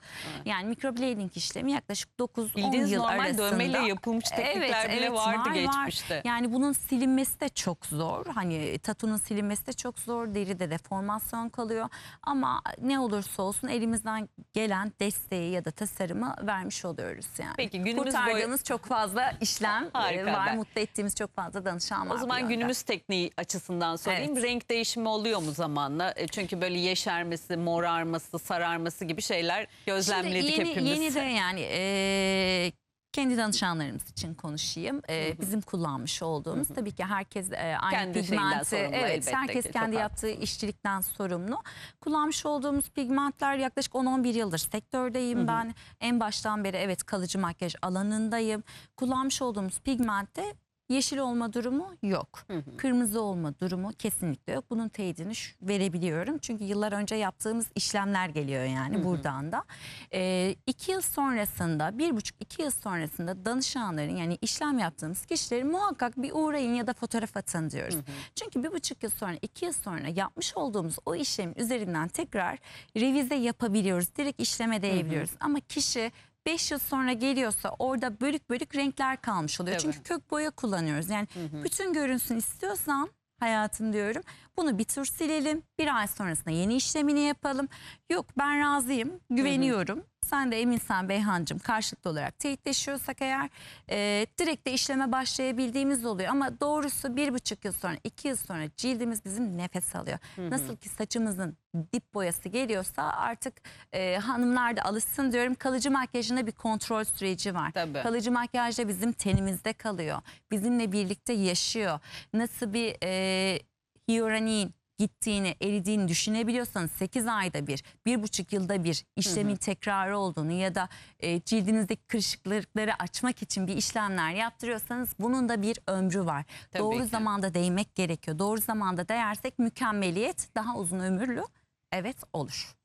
Yani mikroblading işlemi yaklaşık 9-10 yıl arasında. normal dönmeyle yapılmış teknikler evet, bile evet, vardı var, geçmişte. Yani bunun silinmesi de çok zor. Hani tatunun silinmesi de çok zor. Deride deformasyon kalıyor. Ama ne olursa olsun elimizden gelen Bülent desteği ya da tasarımı vermiş oluyoruz yani. Peki günümüz Kurtardığınız boyu... çok fazla işlem e, Harika, var, ben. mutlu ettiğimiz çok fazla danışan var. O zaman günümüz tekniği açısından sorayım. Evet. Renk değişimi oluyor mu zamanla? E, çünkü böyle yeşermesi, morarması, sararması gibi şeyler gözlemledik Şimdi yeni, hepimiz. Yeni de yani e, kendi danışanlarımız için konuşayım. Ee, hı hı. Bizim kullanmış olduğumuz hı hı. tabii ki herkes e, aynı kendi pigmenti, evet, herkes kendi yaptığı haklısın. işçilikten sorumlu. Kullanmış olduğumuz pigmentler yaklaşık 10-11 yıldır sektördeyim hı hı. ben. En baştan beri evet kalıcı makyaj alanındayım. Kullanmış olduğumuz pigment de Yeşil olma durumu yok. Hı hı. Kırmızı olma durumu kesinlikle yok. Bunun teyidini verebiliyorum. Çünkü yıllar önce yaptığımız işlemler geliyor yani hı hı. buradan da. E, iki yıl sonrasında, bir buçuk iki yıl sonrasında danışanların yani işlem yaptığımız kişileri muhakkak bir uğrayın ya da fotoğraf atın diyoruz. Hı hı. Çünkü bir buçuk yıl sonra, iki yıl sonra yapmış olduğumuz o işlem üzerinden tekrar revize yapabiliyoruz. Direkt işleme değebiliyoruz. Hı hı. Ama kişi 5 yıl sonra geliyorsa orada bölük bölük renkler kalmış oluyor. Evet. Çünkü kök boya kullanıyoruz. Yani hı hı. bütün görünsün istiyorsan hayatım diyorum. Bunu bir tür silelim. Bir ay sonrasında yeni işlemini yapalım. Yok ben razıyım, güveniyorum. Hı hı. Sen de eminsen Beyhancığım karşılıklı olarak teyitleşiyorsak eğer e, direkt de işleme başlayabildiğimiz oluyor. Ama doğrusu bir buçuk yıl sonra iki yıl sonra cildimiz bizim nefes alıyor. Hı hı. Nasıl ki saçımızın dip boyası geliyorsa artık e, hanımlar da alışsın diyorum. Kalıcı makyajında bir kontrol süreci var. Tabii. Kalıcı makyajda bizim tenimizde kalıyor. Bizimle birlikte yaşıyor. Nasıl bir... E, hiyuranin gittiğini, eridiğini düşünebiliyorsanız 8 ayda bir, 1,5 yılda bir işlemin hı hı. tekrarı olduğunu ya da e, cildinizdeki kırışıklıkları açmak için bir işlemler yaptırıyorsanız bunun da bir ömrü var. Tabii Doğru ki. zamanda değmek gerekiyor. Doğru zamanda değersek mükemmeliyet daha uzun ömürlü evet olur.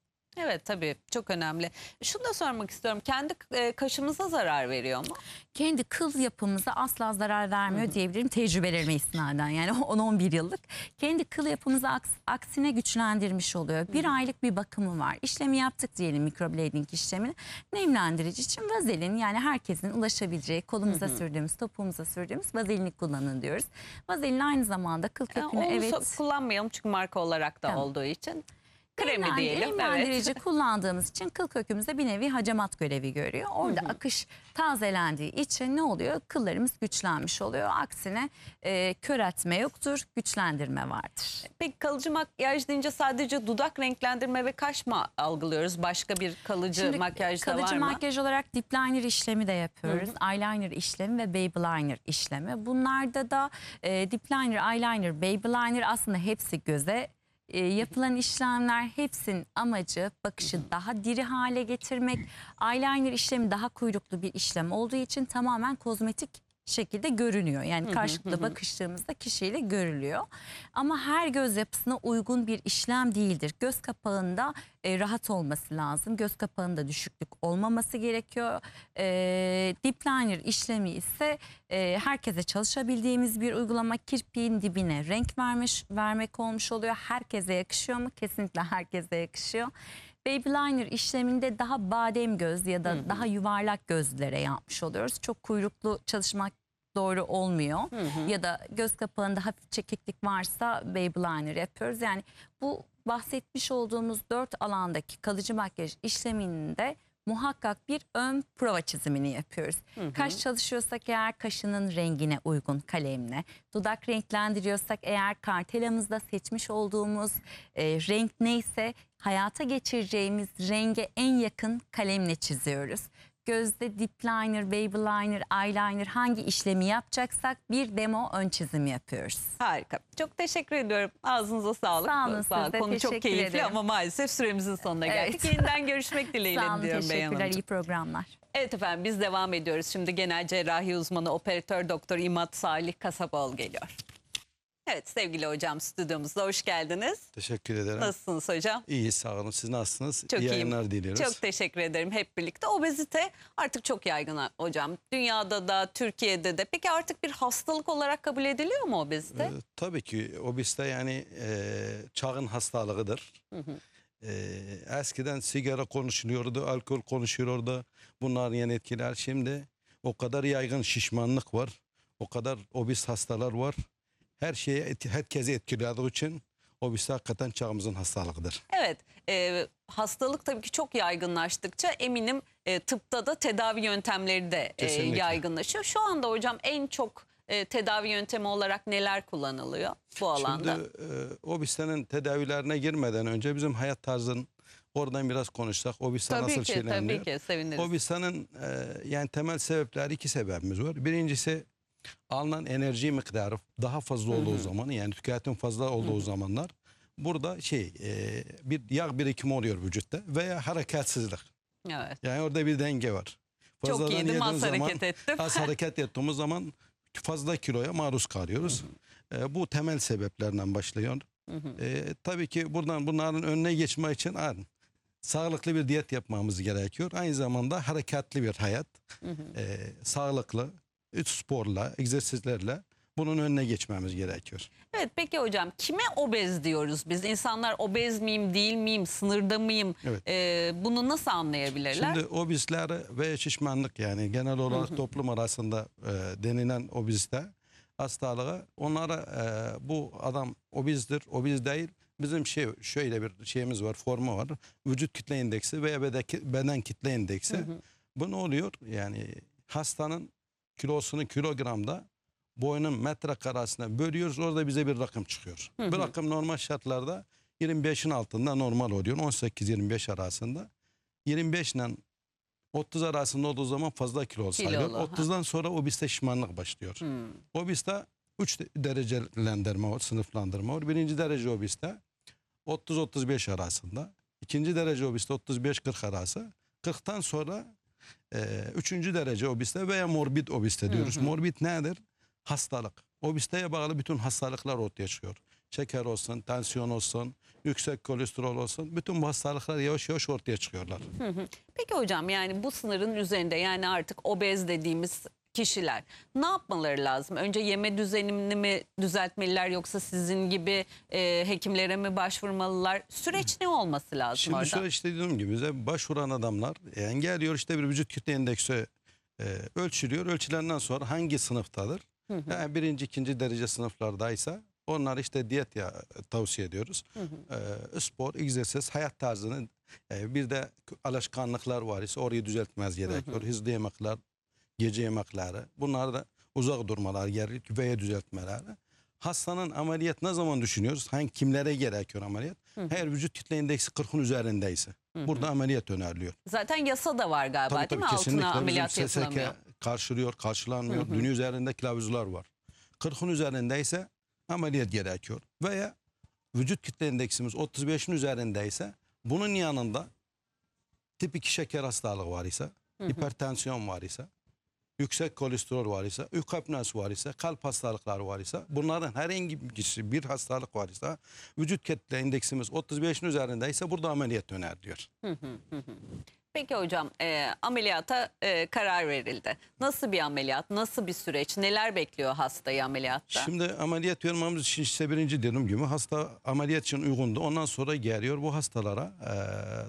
Evet tabii çok önemli. Şunu da sormak istiyorum. Kendi e, kaşımıza zarar veriyor mu? Kendi kıl yapımıza asla zarar vermiyor diyebilirim tecrübelerime istinaden. Yani 10-11 yıllık. Kendi kıl yapımızı aksine güçlendirmiş oluyor. Bir aylık bir bakımı var. İşlemi yaptık diyelim mikroblading işlemini. Nemlendirici için vazelin yani herkesin ulaşabileceği kolumuza sürdüğümüz, topuğumuza sürdüğümüz vazelini kullanın diyoruz. Vazelin aynı zamanda kıl e, kökünü yani evet. kullanmayalım çünkü marka olarak da tamam. olduğu için kremi Nemlendi- diyelim. Evet. kullandığımız için kıl kökümüzde bir nevi hacamat görevi görüyor. Orada akış tazelendiği için ne oluyor? Kıllarımız güçlenmiş oluyor. Aksine e, köreltme yoktur, güçlendirme vardır. E, peki kalıcı makyaj deyince sadece dudak renklendirme ve kaş mı algılıyoruz? Başka bir kalıcı makyaj da var mı? kalıcı makyaj olarak dip liner işlemi de yapıyoruz. Eyeliner işlemi ve baby liner işlemi. Bunlarda da e, dip liner, eyeliner, baby liner aslında hepsi göze e, yapılan işlemler hepsinin amacı bakışı daha diri hale getirmek. Eyeliner işlemi daha kuyruklu bir işlem olduğu için tamamen kozmetik şekilde görünüyor. Yani karşılıklı bakıştığımızda kişiyle görülüyor. Ama her göz yapısına uygun bir işlem değildir. Göz kapağında e, rahat olması lazım. Göz kapağında düşüklük olmaması gerekiyor. E, deep liner işlemi ise e, herkese çalışabildiğimiz bir uygulama. Kirpiğin dibine renk vermiş vermek olmuş oluyor. Herkese yakışıyor mu? Kesinlikle herkese yakışıyor. Baby liner işleminde daha badem göz ya da daha yuvarlak gözlere yapmış oluyoruz. Çok kuyruklu çalışmak doğru olmuyor. Hı hı. Ya da göz kapağında hafif çekiklik varsa baby liner yapıyoruz. Yani bu bahsetmiş olduğumuz dört alandaki kalıcı makyaj işleminde muhakkak bir ön prova çizimini yapıyoruz. Hı hı. Kaş çalışıyorsak eğer kaşının rengine uygun kalemle, dudak renklendiriyorsak eğer kartelamızda seçmiş olduğumuz e, renk neyse hayata geçireceğimiz renge en yakın kalemle çiziyoruz gözde dip liner, baby liner, eyeliner hangi işlemi yapacaksak bir demo ön çizim yapıyoruz. Harika. Çok teşekkür ediyorum. Ağzınıza sağlık. Sağ olun Sağ Konu çok keyifli ederim. ama maalesef süremizin sonuna Evet. geldik. Yeniden görüşmek dileğiyle Sağ olun teşekkürler İyi programlar. Evet efendim biz devam ediyoruz. Şimdi genel cerrahi uzmanı operatör doktor İmat Salih Kasaboğlu geliyor. Evet sevgili hocam stüdyomuzda hoş geldiniz. Teşekkür ederim. Nasılsınız hocam? İyi sağ olun. Siz nasılsınız? Çok İyi iyiyim. yayınlar diliyoruz. Çok teşekkür ederim hep birlikte. Obezite artık çok yaygın hocam. Dünyada da Türkiye'de de. Peki artık bir hastalık olarak kabul ediliyor mu obezite? Ee, tabii ki obezite yani e, çağın hastalığıdır. Hı hı. E, eskiden sigara konuşuluyordu, alkol konuşuluyordu. bunların yan etkiler. Şimdi o kadar yaygın şişmanlık var. O kadar obez hastalar var her şeye et, herkese etkilediği için obezite hakikaten çağımızın hastalığıdır. Evet e, hastalık tabii ki çok yaygınlaştıkça eminim e, tıpta da tedavi yöntemleri de e, yaygınlaşıyor. Şu anda hocam en çok e, tedavi yöntemi olarak neler kullanılıyor bu alanda? Şimdi e, obezitenin tedavilerine girmeden önce bizim hayat tarzın oradan biraz konuşsak. Obezite tabii nasıl ki, şeyleniliyor? Tabii ki seviniriz. Obezitenin e, yani temel sebepler iki sebebimiz var. Birincisi alınan enerji miktarı daha fazla olduğu hı zaman yani tüketim fazla olduğu zamanlar burada şey e, bir yağ birikimi oluyor vücutta veya hareketsizlik. Evet. Yani orada bir denge var. Fazladan Çok yedim az zaman, hareket ettim. Az hareket ettiğimiz zaman fazla kiloya maruz kalıyoruz. E, bu temel sebeplerden başlıyor. E, tabii ki buradan bunların önüne geçmek için an, sağlıklı bir diyet yapmamız gerekiyor. Aynı zamanda hareketli bir hayat, E, sağlıklı, sporla, egzersizlerle bunun önüne geçmemiz gerekiyor. Evet peki hocam kime obez diyoruz biz? İnsanlar obez miyim değil miyim sınırda mıyım Evet. Ee, bunu nasıl anlayabilirler? Şimdi obezler ve şişmanlık yani genel olarak toplum arasında e, denilen obezite hastalığı onlara e, bu adam obezdir, obez değil. Bizim şey şöyle bir şeyimiz var, forma var. Vücut kitle indeksi veya beden kitle indeksi. Bu ne oluyor? Yani hastanın kilosunu kilogramda boyunun metre karasına bölüyoruz. Orada bize bir rakım çıkıyor. Hı hı. Bu rakım normal şartlarda 25'in altında normal oluyor. 18-25 arasında. 25 ile 30 arasında olduğu zaman fazla kilo sayılıyor. 30'dan sonra obiste şişmanlık başlıyor. Hmm. Obiste 3 derecelendirme var, sınıflandırma var. Birinci derece obiste 30-35 arasında. ikinci derece obiste 35-40 arası. 40'tan sonra e, üçüncü derece obiste veya morbid obiste diyoruz. Hı hı. Morbid nedir? Hastalık. Obisteye bağlı bütün hastalıklar ortaya çıkıyor. Şeker olsun, tansiyon olsun, yüksek kolesterol olsun. Bütün bu hastalıklar yavaş yavaş ortaya çıkıyorlar. Hı hı. Peki hocam yani bu sınırın üzerinde yani artık obez dediğimiz kişiler ne yapmaları lazım? Önce yeme düzenini mi düzeltmeliler yoksa sizin gibi e, hekimlere mi başvurmalılar? Süreç ne olması lazım Şimdi orada? süreç işte dediğim gibi başvuran adamlar e, engel diyor işte bir vücut kütle endeksi e, ölçülüyor. Ölçülenden sonra hangi sınıftadır? Hı hı. Yani birinci, ikinci derece sınıflardaysa onlar işte diyet ya tavsiye ediyoruz. Hı hı. E, spor, egzersiz, hayat tarzını e, bir de alışkanlıklar var ise orayı düzeltmez gerekiyor. Hı hı. Hızlı yemekler, gece yemekleri bunlar da uzak durmalar gerekir veya düzeltmeleri. Hastanın ameliyat ne zaman düşünüyoruz? Hangi kimlere gerekiyor ameliyat? Hı hı. Her vücut kitle indeksi 40'ın üzerindeyse. Hı hı. Burada ameliyat öneriliyor. Zaten yasa da var galiba tabii, değil mi? Kesinlikle. Altına ameliyat SSK yapılamıyor. karşılıyor, karşılanmıyor. Hı hı. Dünya üzerinde kılavuzlar var. 40'ın üzerindeyse ameliyat gerekiyor. Veya vücut kitle indeksimiz 35'in üzerindeyse bunun yanında tipik şeker hastalığı var ise, hipertansiyon var ise yüksek kolesterol var ise, ükapnaz var ise, kalp hastalıkları var ise, bunların herhangi birisi bir hastalık var ise, vücut kitle indeksimiz 35'in üzerindeyse burada ameliyat öner diyor. Peki hocam e, ameliyata e, karar verildi. Nasıl bir ameliyat, nasıl bir süreç, neler bekliyor hastayı ameliyatta? Şimdi ameliyat vermemiz için işte birinci dediğim gibi hasta ameliyat için uygundu. Ondan sonra geliyor bu hastalara e,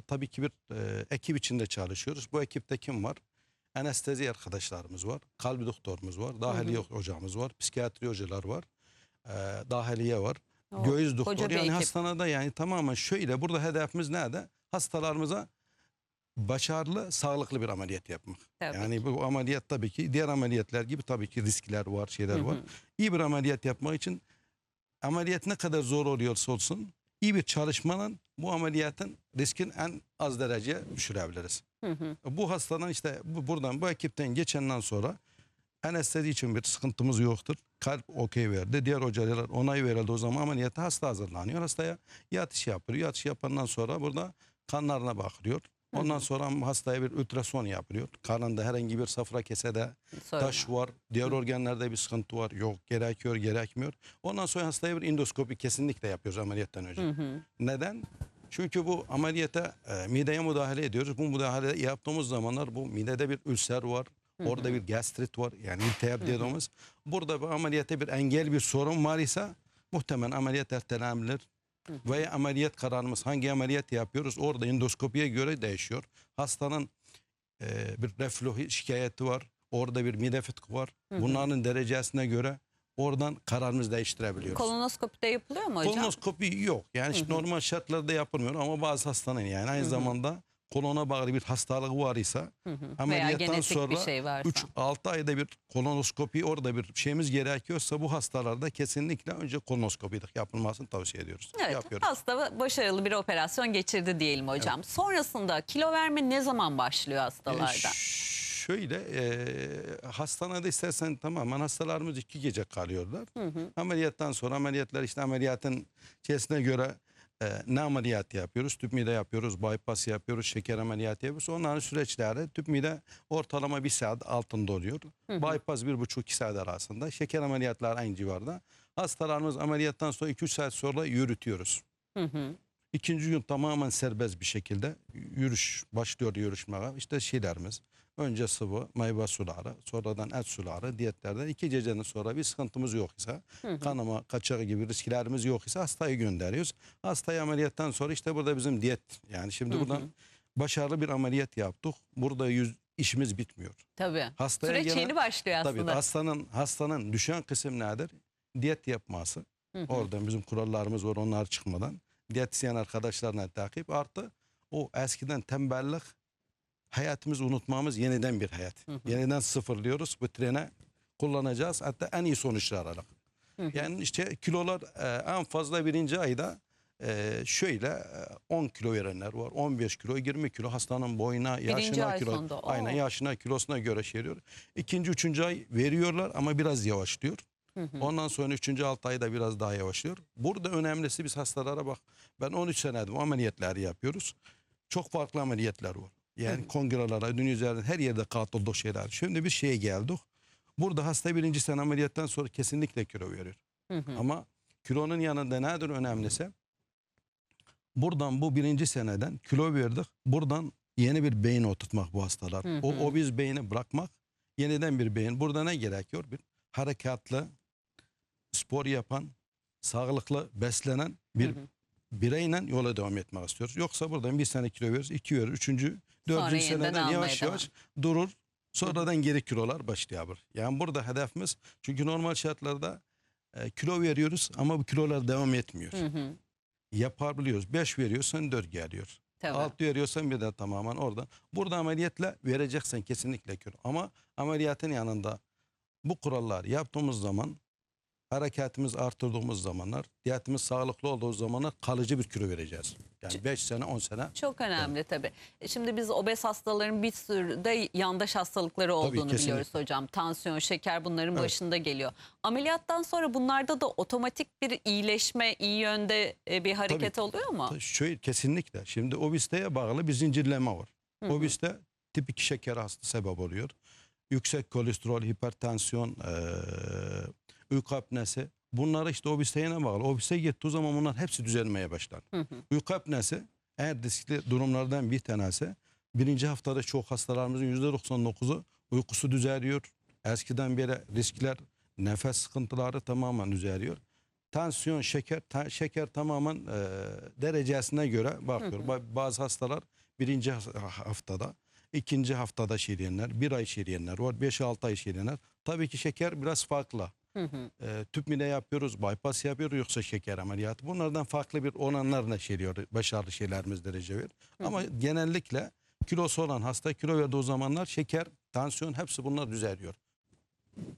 tabii ki bir e, ekip içinde çalışıyoruz. Bu ekipte kim var? Anestezi arkadaşlarımız var. Kalbi doktorumuz var. Dahiliye hı hı. hocamız var. Psikiyatri hocalar var. E, dahiliye var. O, göğüs doktoru yani hastanada yani tamamen şöyle burada hedefimiz ne de Hastalarımıza başarılı, sağlıklı bir ameliyat yapmak. Tabii yani ki. bu ameliyat tabii ki diğer ameliyatlar gibi tabii ki riskler var, şeyler Hı -hı. var. İyi bir ameliyat yapmak için ameliyat ne kadar zor oluyorsa olsun iyi bir çalışmanın bu ameliyatın riskin en az derece düşürebiliriz. Hı hı. Bu hastadan işte bu, buradan bu ekipten geçenden sonra anestezi için bir sıkıntımız yoktur. Kalp okey verdi. Diğer hocalar onay verildi. O zaman ameliyata hasta hazırlanıyor. Hastaya yatış yapıyor. Yatış yapandan sonra burada kanlarına bakılıyor. Ondan sonra hastaya bir ultrason yapılıyor. Karnında herhangi bir safra kesede Sorma. taş var. Diğer organlarda bir sıkıntı var. Yok gerekiyor gerekmiyor. Ondan sonra hastaya bir endoskopi kesinlikle yapıyoruz ameliyattan önce. Hı hı. Neden? Çünkü bu ameliyata e, mideye müdahale ediyoruz. Bu müdahale yaptığımız zamanlar bu midede bir ülser var. Orada bir gastrit var. Yani iltihap dediğimiz. Burada bu ameliyata bir engel bir sorun var ise muhtemelen ameliyat ertelenebilir. Veya ameliyat kararımız hangi ameliyat yapıyoruz orada endoskopiye göre değişiyor. Hastanın e, bir reflü şikayeti var. Orada bir mide fıtığı var. Hı hı. Bunların derecesine göre oradan kararımızı değiştirebiliyoruz. Kolonoskopide yapılıyor mu hocam? Kolonoskopi yok. Yani hı hı. normal şartlarda yapılmıyor ama bazı hastanın yani aynı hı hı. zamanda kolona bağlı bir hastalığı var ise ameliyattan sonra şey varsa. 3-6 ayda bir kolonoskopi orada bir şeyimiz gerekiyorsa bu hastalarda kesinlikle önce kolonoskopi yapılmasını tavsiye ediyoruz. Evet Yapıyoruz. hasta başarılı bir operasyon geçirdi diyelim hocam. Evet. Sonrasında kilo verme ne zaman başlıyor hastalarda? E, şöyle e, hastanede istersen tamamen hastalarımız iki gece kalıyorlar. Hı hı. Ameliyattan sonra ameliyatlar işte ameliyatın içerisine göre e, ne ameliyatı yapıyoruz? Tüp mide yapıyoruz, bypass yapıyoruz, şeker ameliyatı yapıyoruz. Onların süreçleri tüp mide ortalama bir saat altında oluyor. Hı hı. Bypass bir buçuk iki saat arasında. Şeker ameliyatlar aynı civarda. Hastalarımız ameliyattan sonra iki üç saat sonra yürütüyoruz. Hı hı. İkinci gün tamamen serbest bir şekilde yürüş başlıyor yürüşmeye. İşte şeylerimiz, Önce sıvı, meyve suları, sonradan et suları diyetlerden iki gecenin sonra bir sıkıntımız yok ise, kanama kaçağı gibi risklerimiz yok ise hastayı gönderiyoruz. Hastayı ameliyattan sonra işte burada bizim diyet yani şimdi buradan başarılı bir ameliyat yaptık. Burada yüz, işimiz bitmiyor. Tabii. Hastaya Süreç gelen, yeni başlıyor aslında. Tabii hastanın, hastanın düşen kısım nedir? Diyet yapması. Hı Oradan bizim kurallarımız var onlar çıkmadan. Diyetisyen arkadaşlarına takip artı o eskiden tembellik hayatımızı unutmamız yeniden bir hayat. Hı hı. Yeniden sıfırlıyoruz bu trene kullanacağız hatta en iyi sonuçlar alarak. Yani işte kilolar e, en fazla birinci ayda e, şöyle 10 e, kilo verenler var. 15 kilo, 20 kilo hastanın boyuna, birinci yaşına, kilo, sonunda. aynen yaşına, kilosuna göre şey veriyor. İkinci, üçüncü ay veriyorlar ama biraz yavaşlıyor. Ondan sonra üçüncü 6 ayda biraz daha yavaşlıyor. Burada önemlisi biz hastalara bak ben 13 senedir ameliyatlar yapıyoruz. Çok farklı ameliyatlar var. Yani kongrelere, dünya üzerinde her yerde katıldık şeyler. Şimdi bir şeye geldik. Burada hasta birinci sene ameliyattan sonra kesinlikle kilo verir. Hı hı. Ama kilonun yanında nedir önemlisi? Buradan bu birinci seneden kilo verdik. Buradan yeni bir beyin oturtmak bu hastalar. Hı hı. O, o biz beyni bırakmak. Yeniden bir beyin. Burada ne gerekiyor? Bir harekatlı, spor yapan, sağlıklı beslenen bir hı hı. bireyle yola devam etmek istiyoruz. Yoksa buradan bir sene kilo veriyoruz, iki veriyoruz, üçüncü Dördüncü seneden almaya yavaş devam. yavaş durur. Sonradan geri kilolar başlıyor. Yani burada hedefimiz çünkü normal şartlarda e, kilo veriyoruz ama bu kilolar devam etmiyor. Hı hı. Yapabiliyoruz. 5 veriyorsan dört geliyor. Tabii. Altı veriyorsan bir de tamamen oradan. Burada ameliyatle vereceksen kesinlikle kilo Ama ameliyatın yanında bu kurallar yaptığımız zaman hareketimiz arttırdığımız zamanlar, diyetimiz sağlıklı olduğu zamanlar kalıcı bir kilo vereceğiz. Yani 5 sene 10 sene. Çok önemli evet. tabii. E, şimdi biz obez hastaların bir sürü de yandaş hastalıkları olduğunu tabii, biliyoruz hocam. Tansiyon, şeker bunların evet. başında geliyor. Ameliyattan sonra bunlarda da otomatik bir iyileşme, iyi yönde e, bir hareket tabii, oluyor mu? şöyle kesinlikle. Şimdi obeziteye bağlı bir zincirleme var. Hı -hı. Obezite tip şeker hastası sebep oluyor. Yüksek kolesterol, hipertansiyon, ee, ÜKAP nesi? Bunlara işte obüseyine bağlı. Obüse gittiği zaman bunlar hepsi düzelmeye başlar. ÜKAP nesi? Eğer riskli durumlardan bir tanesi birinci haftada çok hastalarımızın %99'u uykusu düzeliyor. Eskiden beri riskler nefes sıkıntıları tamamen düzeliyor. Tansiyon, şeker, ta, şeker tamamen e, derecesine göre bakıyor. Bazı hastalar birinci haftada, ikinci haftada şiriyenler, bir ay şiriyenler var, beş altı ay şiriyenler. Tabii ki şeker biraz farklı. Hı hı. E, tüpmine yapıyoruz, bypass yapıyoruz yoksa şeker ameliyatı. Bunlardan farklı bir oranlarla şey diyor, başarılı şeylerimiz derece bir. Ama genellikle kilosu olan hasta kilo verdiği zamanlar şeker, tansiyon hepsi bunlar düzeliyor.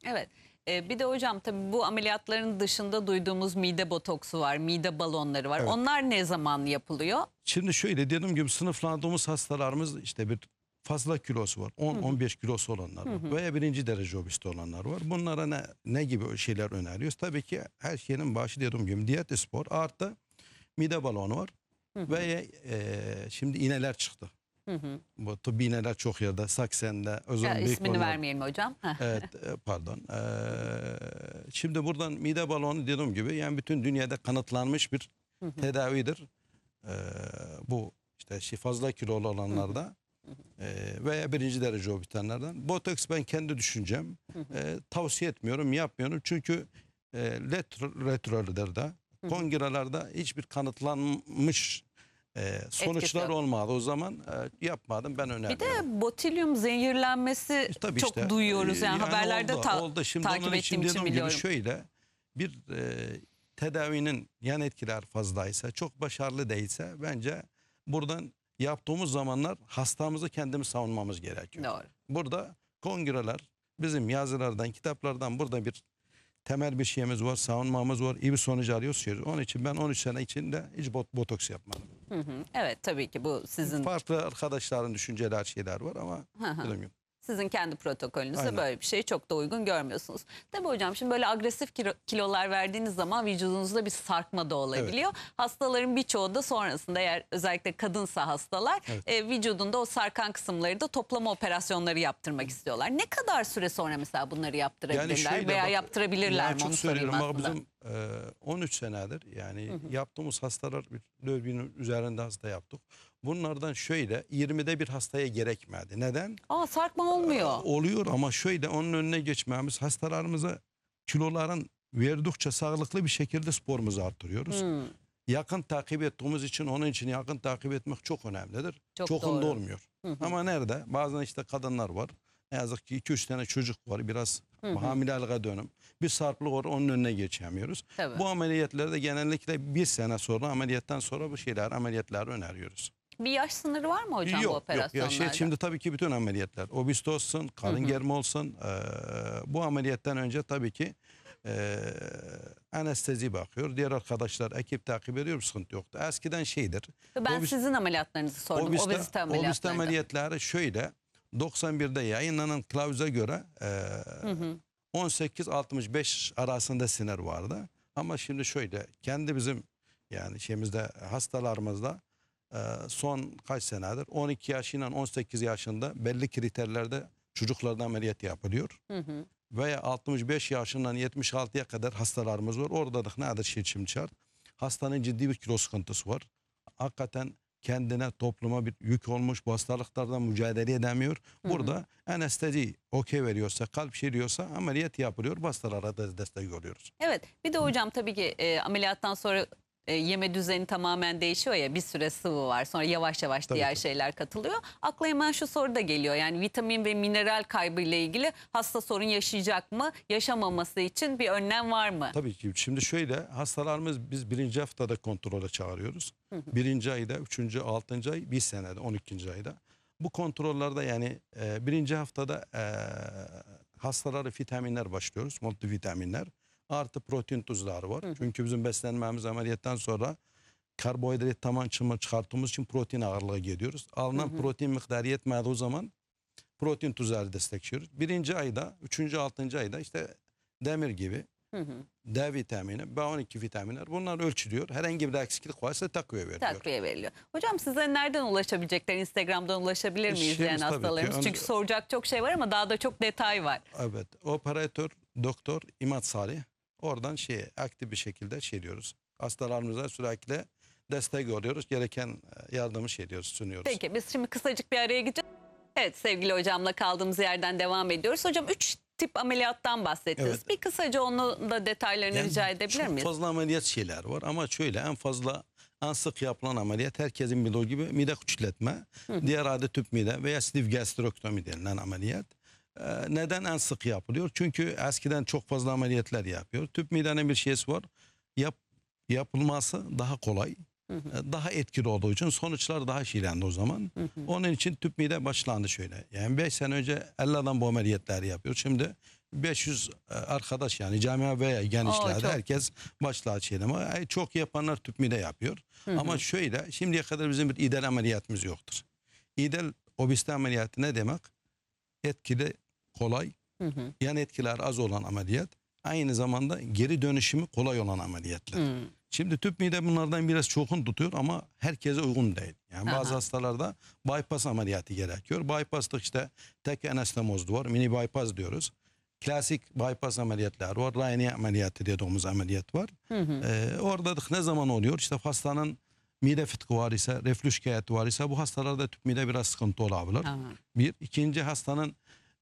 Evet. Ee, bir de hocam tabii bu ameliyatların dışında duyduğumuz mide botoksu var, mide balonları var. Evet. Onlar ne zaman yapılıyor? Şimdi şöyle dediğim gibi sınıflandığımız hastalarımız işte bir fazla kilosu var. 10-15 kilosu olanlar var. Hı hı. Veya birinci derece obezite olanlar var. Bunlara ne, ne gibi şeyler öneriyoruz? Tabii ki her şeyin başı dediğim gibi diyet spor artı mide balonu var. Hı Veya e, şimdi iğneler çıktı. Hı hı. Bu tıbbi iğneler çok yerde. Saksen'de. Özlem ya, ismini balonu. vermeyelim hocam. evet e, pardon. Ee, şimdi buradan mide balonu dediğim gibi yani bütün dünyada kanıtlanmış bir hı hı. tedavidir. Ee, bu işte şey fazla kilolu olanlarda hı hı ee, veya birinci derece orbitallerden. Botoks ben kendi düşüncem. E, tavsiye etmiyorum, yapmıyorum. Çünkü e, retro, kongrelerde hiçbir kanıtlanmış e, sonuçlar Etkisi. olmadı. O zaman e, yapmadım ben Bir de botilyum zehirlenmesi e, Tabii çok duyuyoruz. e, Yani, haberlerde oldu, ta- oldu. Şimdi takip onun ettiğim için dediğim gibi Şöyle bir e, tedavinin yan etkiler fazlaysa, çok başarılı değilse bence buradan yaptığımız zamanlar hastamızı kendimiz savunmamız gerekiyor. Doğru. Burada kongreler bizim yazılardan, kitaplardan burada bir temel bir şeyimiz var, savunmamız var, iyi bir sonucu arıyoruz. Onun için ben 13 sene içinde hiç bot botoks yapmadım. Hı hı. Evet tabii ki bu sizin... Farklı arkadaşların düşünceler şeyler var ama... Bilmiyorum. Sizin kendi protokolünüzde Aynen. böyle bir şey çok da uygun görmüyorsunuz. Tabii hocam şimdi böyle agresif kilo, kilolar verdiğiniz zaman vücudunuzda bir sarkma da olabiliyor. Evet. Hastaların birçoğu da sonrasında eğer özellikle kadınsa hastalar evet. e, vücudunda o sarkan kısımları da toplama operasyonları yaptırmak istiyorlar. Ne kadar süre sonra mesela bunları yaptırabilirler yani şöyle, veya bak, yaptırabilirler mi? Çok söylüyorum bak bizim e, 13 senedir yani hı hı. yaptığımız hastalar 4000 üzerinde hasta yaptık. Bunlardan şöyle 20'de bir hastaya gerekmedi. Neden? Aa sarkma olmuyor. Ee, oluyor ama şöyle onun önüne geçmemiz hastalarımıza kiloların verdikçe sağlıklı bir şekilde sporumuzu arttırıyoruz. Hmm. Yakın takip ettiğimiz için onun için yakın takip etmek çok önemlidir. Çok Çok doğru. olmuyor. Hı hı. Ama nerede? Bazen işte kadınlar var. Ne yazık ki 2-3 tane çocuk var. Biraz hı hı. hamileliğe dönüm. Bir sarplık var onun önüne geçemiyoruz. Tabii. Bu ameliyatlarda genellikle bir sene sonra ameliyattan sonra bu şeyler ameliyatları öneriyoruz. Bir yaş sınırı var mı hocam yok, bu operasyonlarda? Yok. Ya şey, şimdi tabii ki bütün ameliyatlar. Obüst olsun, karın germe olsun. E, bu ameliyatten önce tabii ki e, anestezi bakıyor. Diğer arkadaşlar ekip takip ediyor. Sıkıntı yoktu. Eskiden şeydir. Ben obüst, sizin ameliyatlarınızı sordum. Obüste, obezite ameliyatları. Obüste ameliyatları şöyle. 91'de yayınlanan kılavuza göre e, 18-65 arasında sinir vardı. Ama şimdi şöyle kendi bizim yani şeyimizde hastalarımızda ee, son kaç senedir 12 yaşıyla 18 yaşında belli kriterlerde çocuklardan ameliyat yapılıyor. Hı hı. Veya 65 yaşından 76'ya kadar hastalarımız var. Orada da nedir şişim şart? Hastanın ciddi bir kilo sıkıntısı var. Hakikaten kendine topluma bir yük olmuş bu hastalıklardan mücadele edemiyor. Burada hı hı. anestezi okey veriyorsa kalp şiriyorsa şey ameliyat yapılıyor. Hastalara da destek oluyoruz. Evet bir de hocam tabii ki e, ameliyattan sonra e, yeme düzeni tamamen değişiyor ya bir süre sıvı var sonra yavaş yavaş Tabii diğer ki. şeyler katılıyor. Akla hemen şu soru da geliyor yani vitamin ve mineral kaybı ile ilgili hasta sorun yaşayacak mı? Yaşamaması için bir önlem var mı? Tabii ki şimdi şöyle hastalarımız biz birinci haftada kontrole çağırıyoruz. Birinci ayda, üçüncü, altıncı ay, bir senede, on ikinci ayda. Bu kontrollerde yani e, birinci haftada e, hastalara vitaminler başlıyoruz, multivitaminler artı protein tuzları var. Hı hı. Çünkü bizim beslenmemiz ameliyattan sonra karbonhidrat tamamını çıkarttığımız için protein ağırlığı geliyoruz. Alınan hı hı. protein miktarı yetmediği zaman protein tuzları destekliyoruz. Birinci ayda, üçüncü, altıncı ayda işte demir gibi, hı hı. D vitamini, B12 vitaminler bunlar ölçülüyor. Herhangi bir eksiklik varsa takviye veriliyor. Takviye veriliyor. Hocam size nereden ulaşabilecekler? Instagram'dan ulaşabilir miyiz İşimiz, yani hastalarımız? Ki, Çünkü soracak çok şey var ama daha da çok detay var. Evet. Operatör Doktor İmat Salih Oradan şeye aktif bir şekilde şey diyoruz. Hastalarımıza sürekli destek oluyoruz. Gereken e, yardımı şey diyoruz, sunuyoruz. Peki biz şimdi kısacık bir araya gideceğiz. Evet sevgili hocamla kaldığımız yerden devam ediyoruz. Hocam 3 tip ameliyattan bahsettiniz. Evet. Bir kısaca onu da detaylarını yani rica edebilir miyiz? Çok fazla ameliyat şeyler var ama şöyle en fazla en sık yapılan ameliyat herkesin bildiği gibi mide küçültme, diğer adet tüp mide veya stiv gastroktomi denilen ameliyat. Ee, neden en sık yapılıyor? Çünkü eskiden çok fazla ameliyatlar yapıyor. Tüp midenin bir şeysi var. Yap, yapılması daha kolay. Ee, daha etkili olduğu için sonuçlar daha şirendi o zaman. Onun için tüp mide başlandı şöyle. Yani 5 sene önce 50 adam bu ameliyatları yapıyor. Şimdi 500 e, arkadaş yani camia veya gençlerde Oo, herkes başla açılımı. E, çok yapanlar tüp mide yapıyor. Ama şöyle şimdiye kadar bizim bir ideal ameliyatımız yoktur. İdeal obiste ameliyatı ne demek? etkili kolay, hı hı. yan etkiler az olan ameliyat, aynı zamanda geri dönüşümü kolay olan ameliyatlar. Hı. Şimdi tüp mide bunlardan biraz çokun tutuyor ama herkese uygun değil. Yani Aha. bazı hastalarda bypass ameliyatı gerekiyor. Bypass'ta işte tek anastomoz var, mini bypass diyoruz. Klasik bypass ameliyatlar var, Rayne ameliyatı dediğimiz ameliyat var. Hı hı. Ee, orada ne zaman oluyor? İşte hastanın mide fıtkı var ise, reflü şikayeti var ise bu hastalarda tüp mide biraz sıkıntı olabilir. Tamam. Bir, ikinci hastanın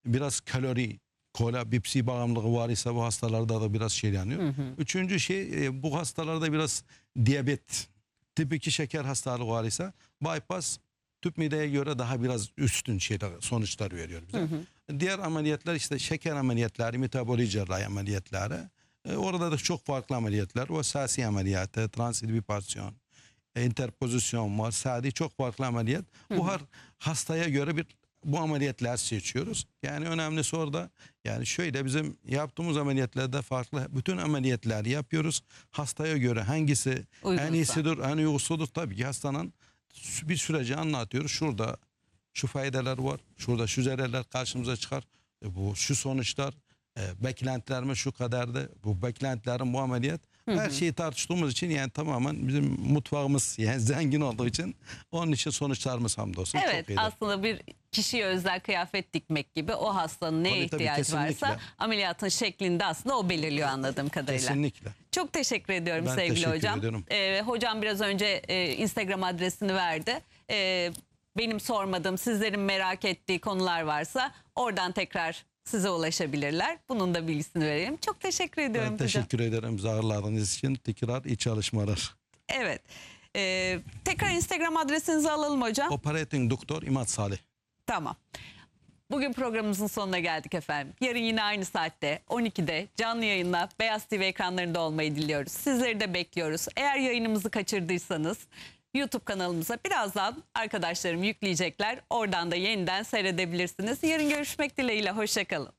biraz kalori, kola, bipsi bağımlılığı var ise bu hastalarda da biraz şey yanıyor. Üçüncü şey e, bu hastalarda biraz diyabet, tip 2 şeker hastalığı var ise bypass tüp mideye göre daha biraz üstün şeyde sonuçlar veriyor bize. Hı hı. Diğer ameliyatlar işte şeker ameliyatları, metabolik cerrahi ameliyatları. E, orada da çok farklı ameliyatlar. Vasasi ameliyatı, transidipasyon, interpozisyon var, sadece çok farklı ameliyat. Hı hı. Bu her hastaya göre bir bu ameliyatlar seçiyoruz. Yani önemlisi orada yani şöyle bizim yaptığımız ameliyatlarda farklı bütün ameliyatlar yapıyoruz. Hastaya göre hangisi Uygunsa. en iyisidir, en uygunsudur tabii ki hastanın bir süreci anlatıyoruz. Şurada şu faydalar var, şurada şu zararlar karşımıza çıkar. E bu şu sonuçlar, e, beklentilerimiz şu kadardı. Bu beklentilerin bu ameliyat her şeyi tartıştığımız için yani tamamen bizim mutfağımız yani zengin olduğu için onun için sonuçlarımız hamdolsun evet, çok iyi. aslında bir kişiye özel kıyafet dikmek gibi o hastanın neye Tabii, ihtiyacı varsa ameliyatın şeklinde aslında o belirliyor anladığım kadarıyla. Kesinlikle. Çok teşekkür ediyorum Ben sevgili teşekkür hocam. ediyorum. Ee, hocam biraz önce e, Instagram adresini verdi. Ee, benim sormadığım, sizlerin merak ettiği konular varsa oradan tekrar size ulaşabilirler. Bunun da bilgisini verelim. Çok teşekkür ediyorum. Ben teşekkür hocam. ederim zarlarınız için. Tekrar iyi çalışmalar. Evet. Ee, tekrar Instagram adresinizi alalım hocam. Operating Doktor İmat Salih. Tamam. Bugün programımızın sonuna geldik efendim. Yarın yine aynı saatte 12'de canlı yayınla Beyaz TV ekranlarında olmayı diliyoruz. Sizleri de bekliyoruz. Eğer yayınımızı kaçırdıysanız YouTube kanalımıza birazdan arkadaşlarım yükleyecekler. Oradan da yeniden seyredebilirsiniz. Yarın görüşmek dileğiyle. Hoşçakalın.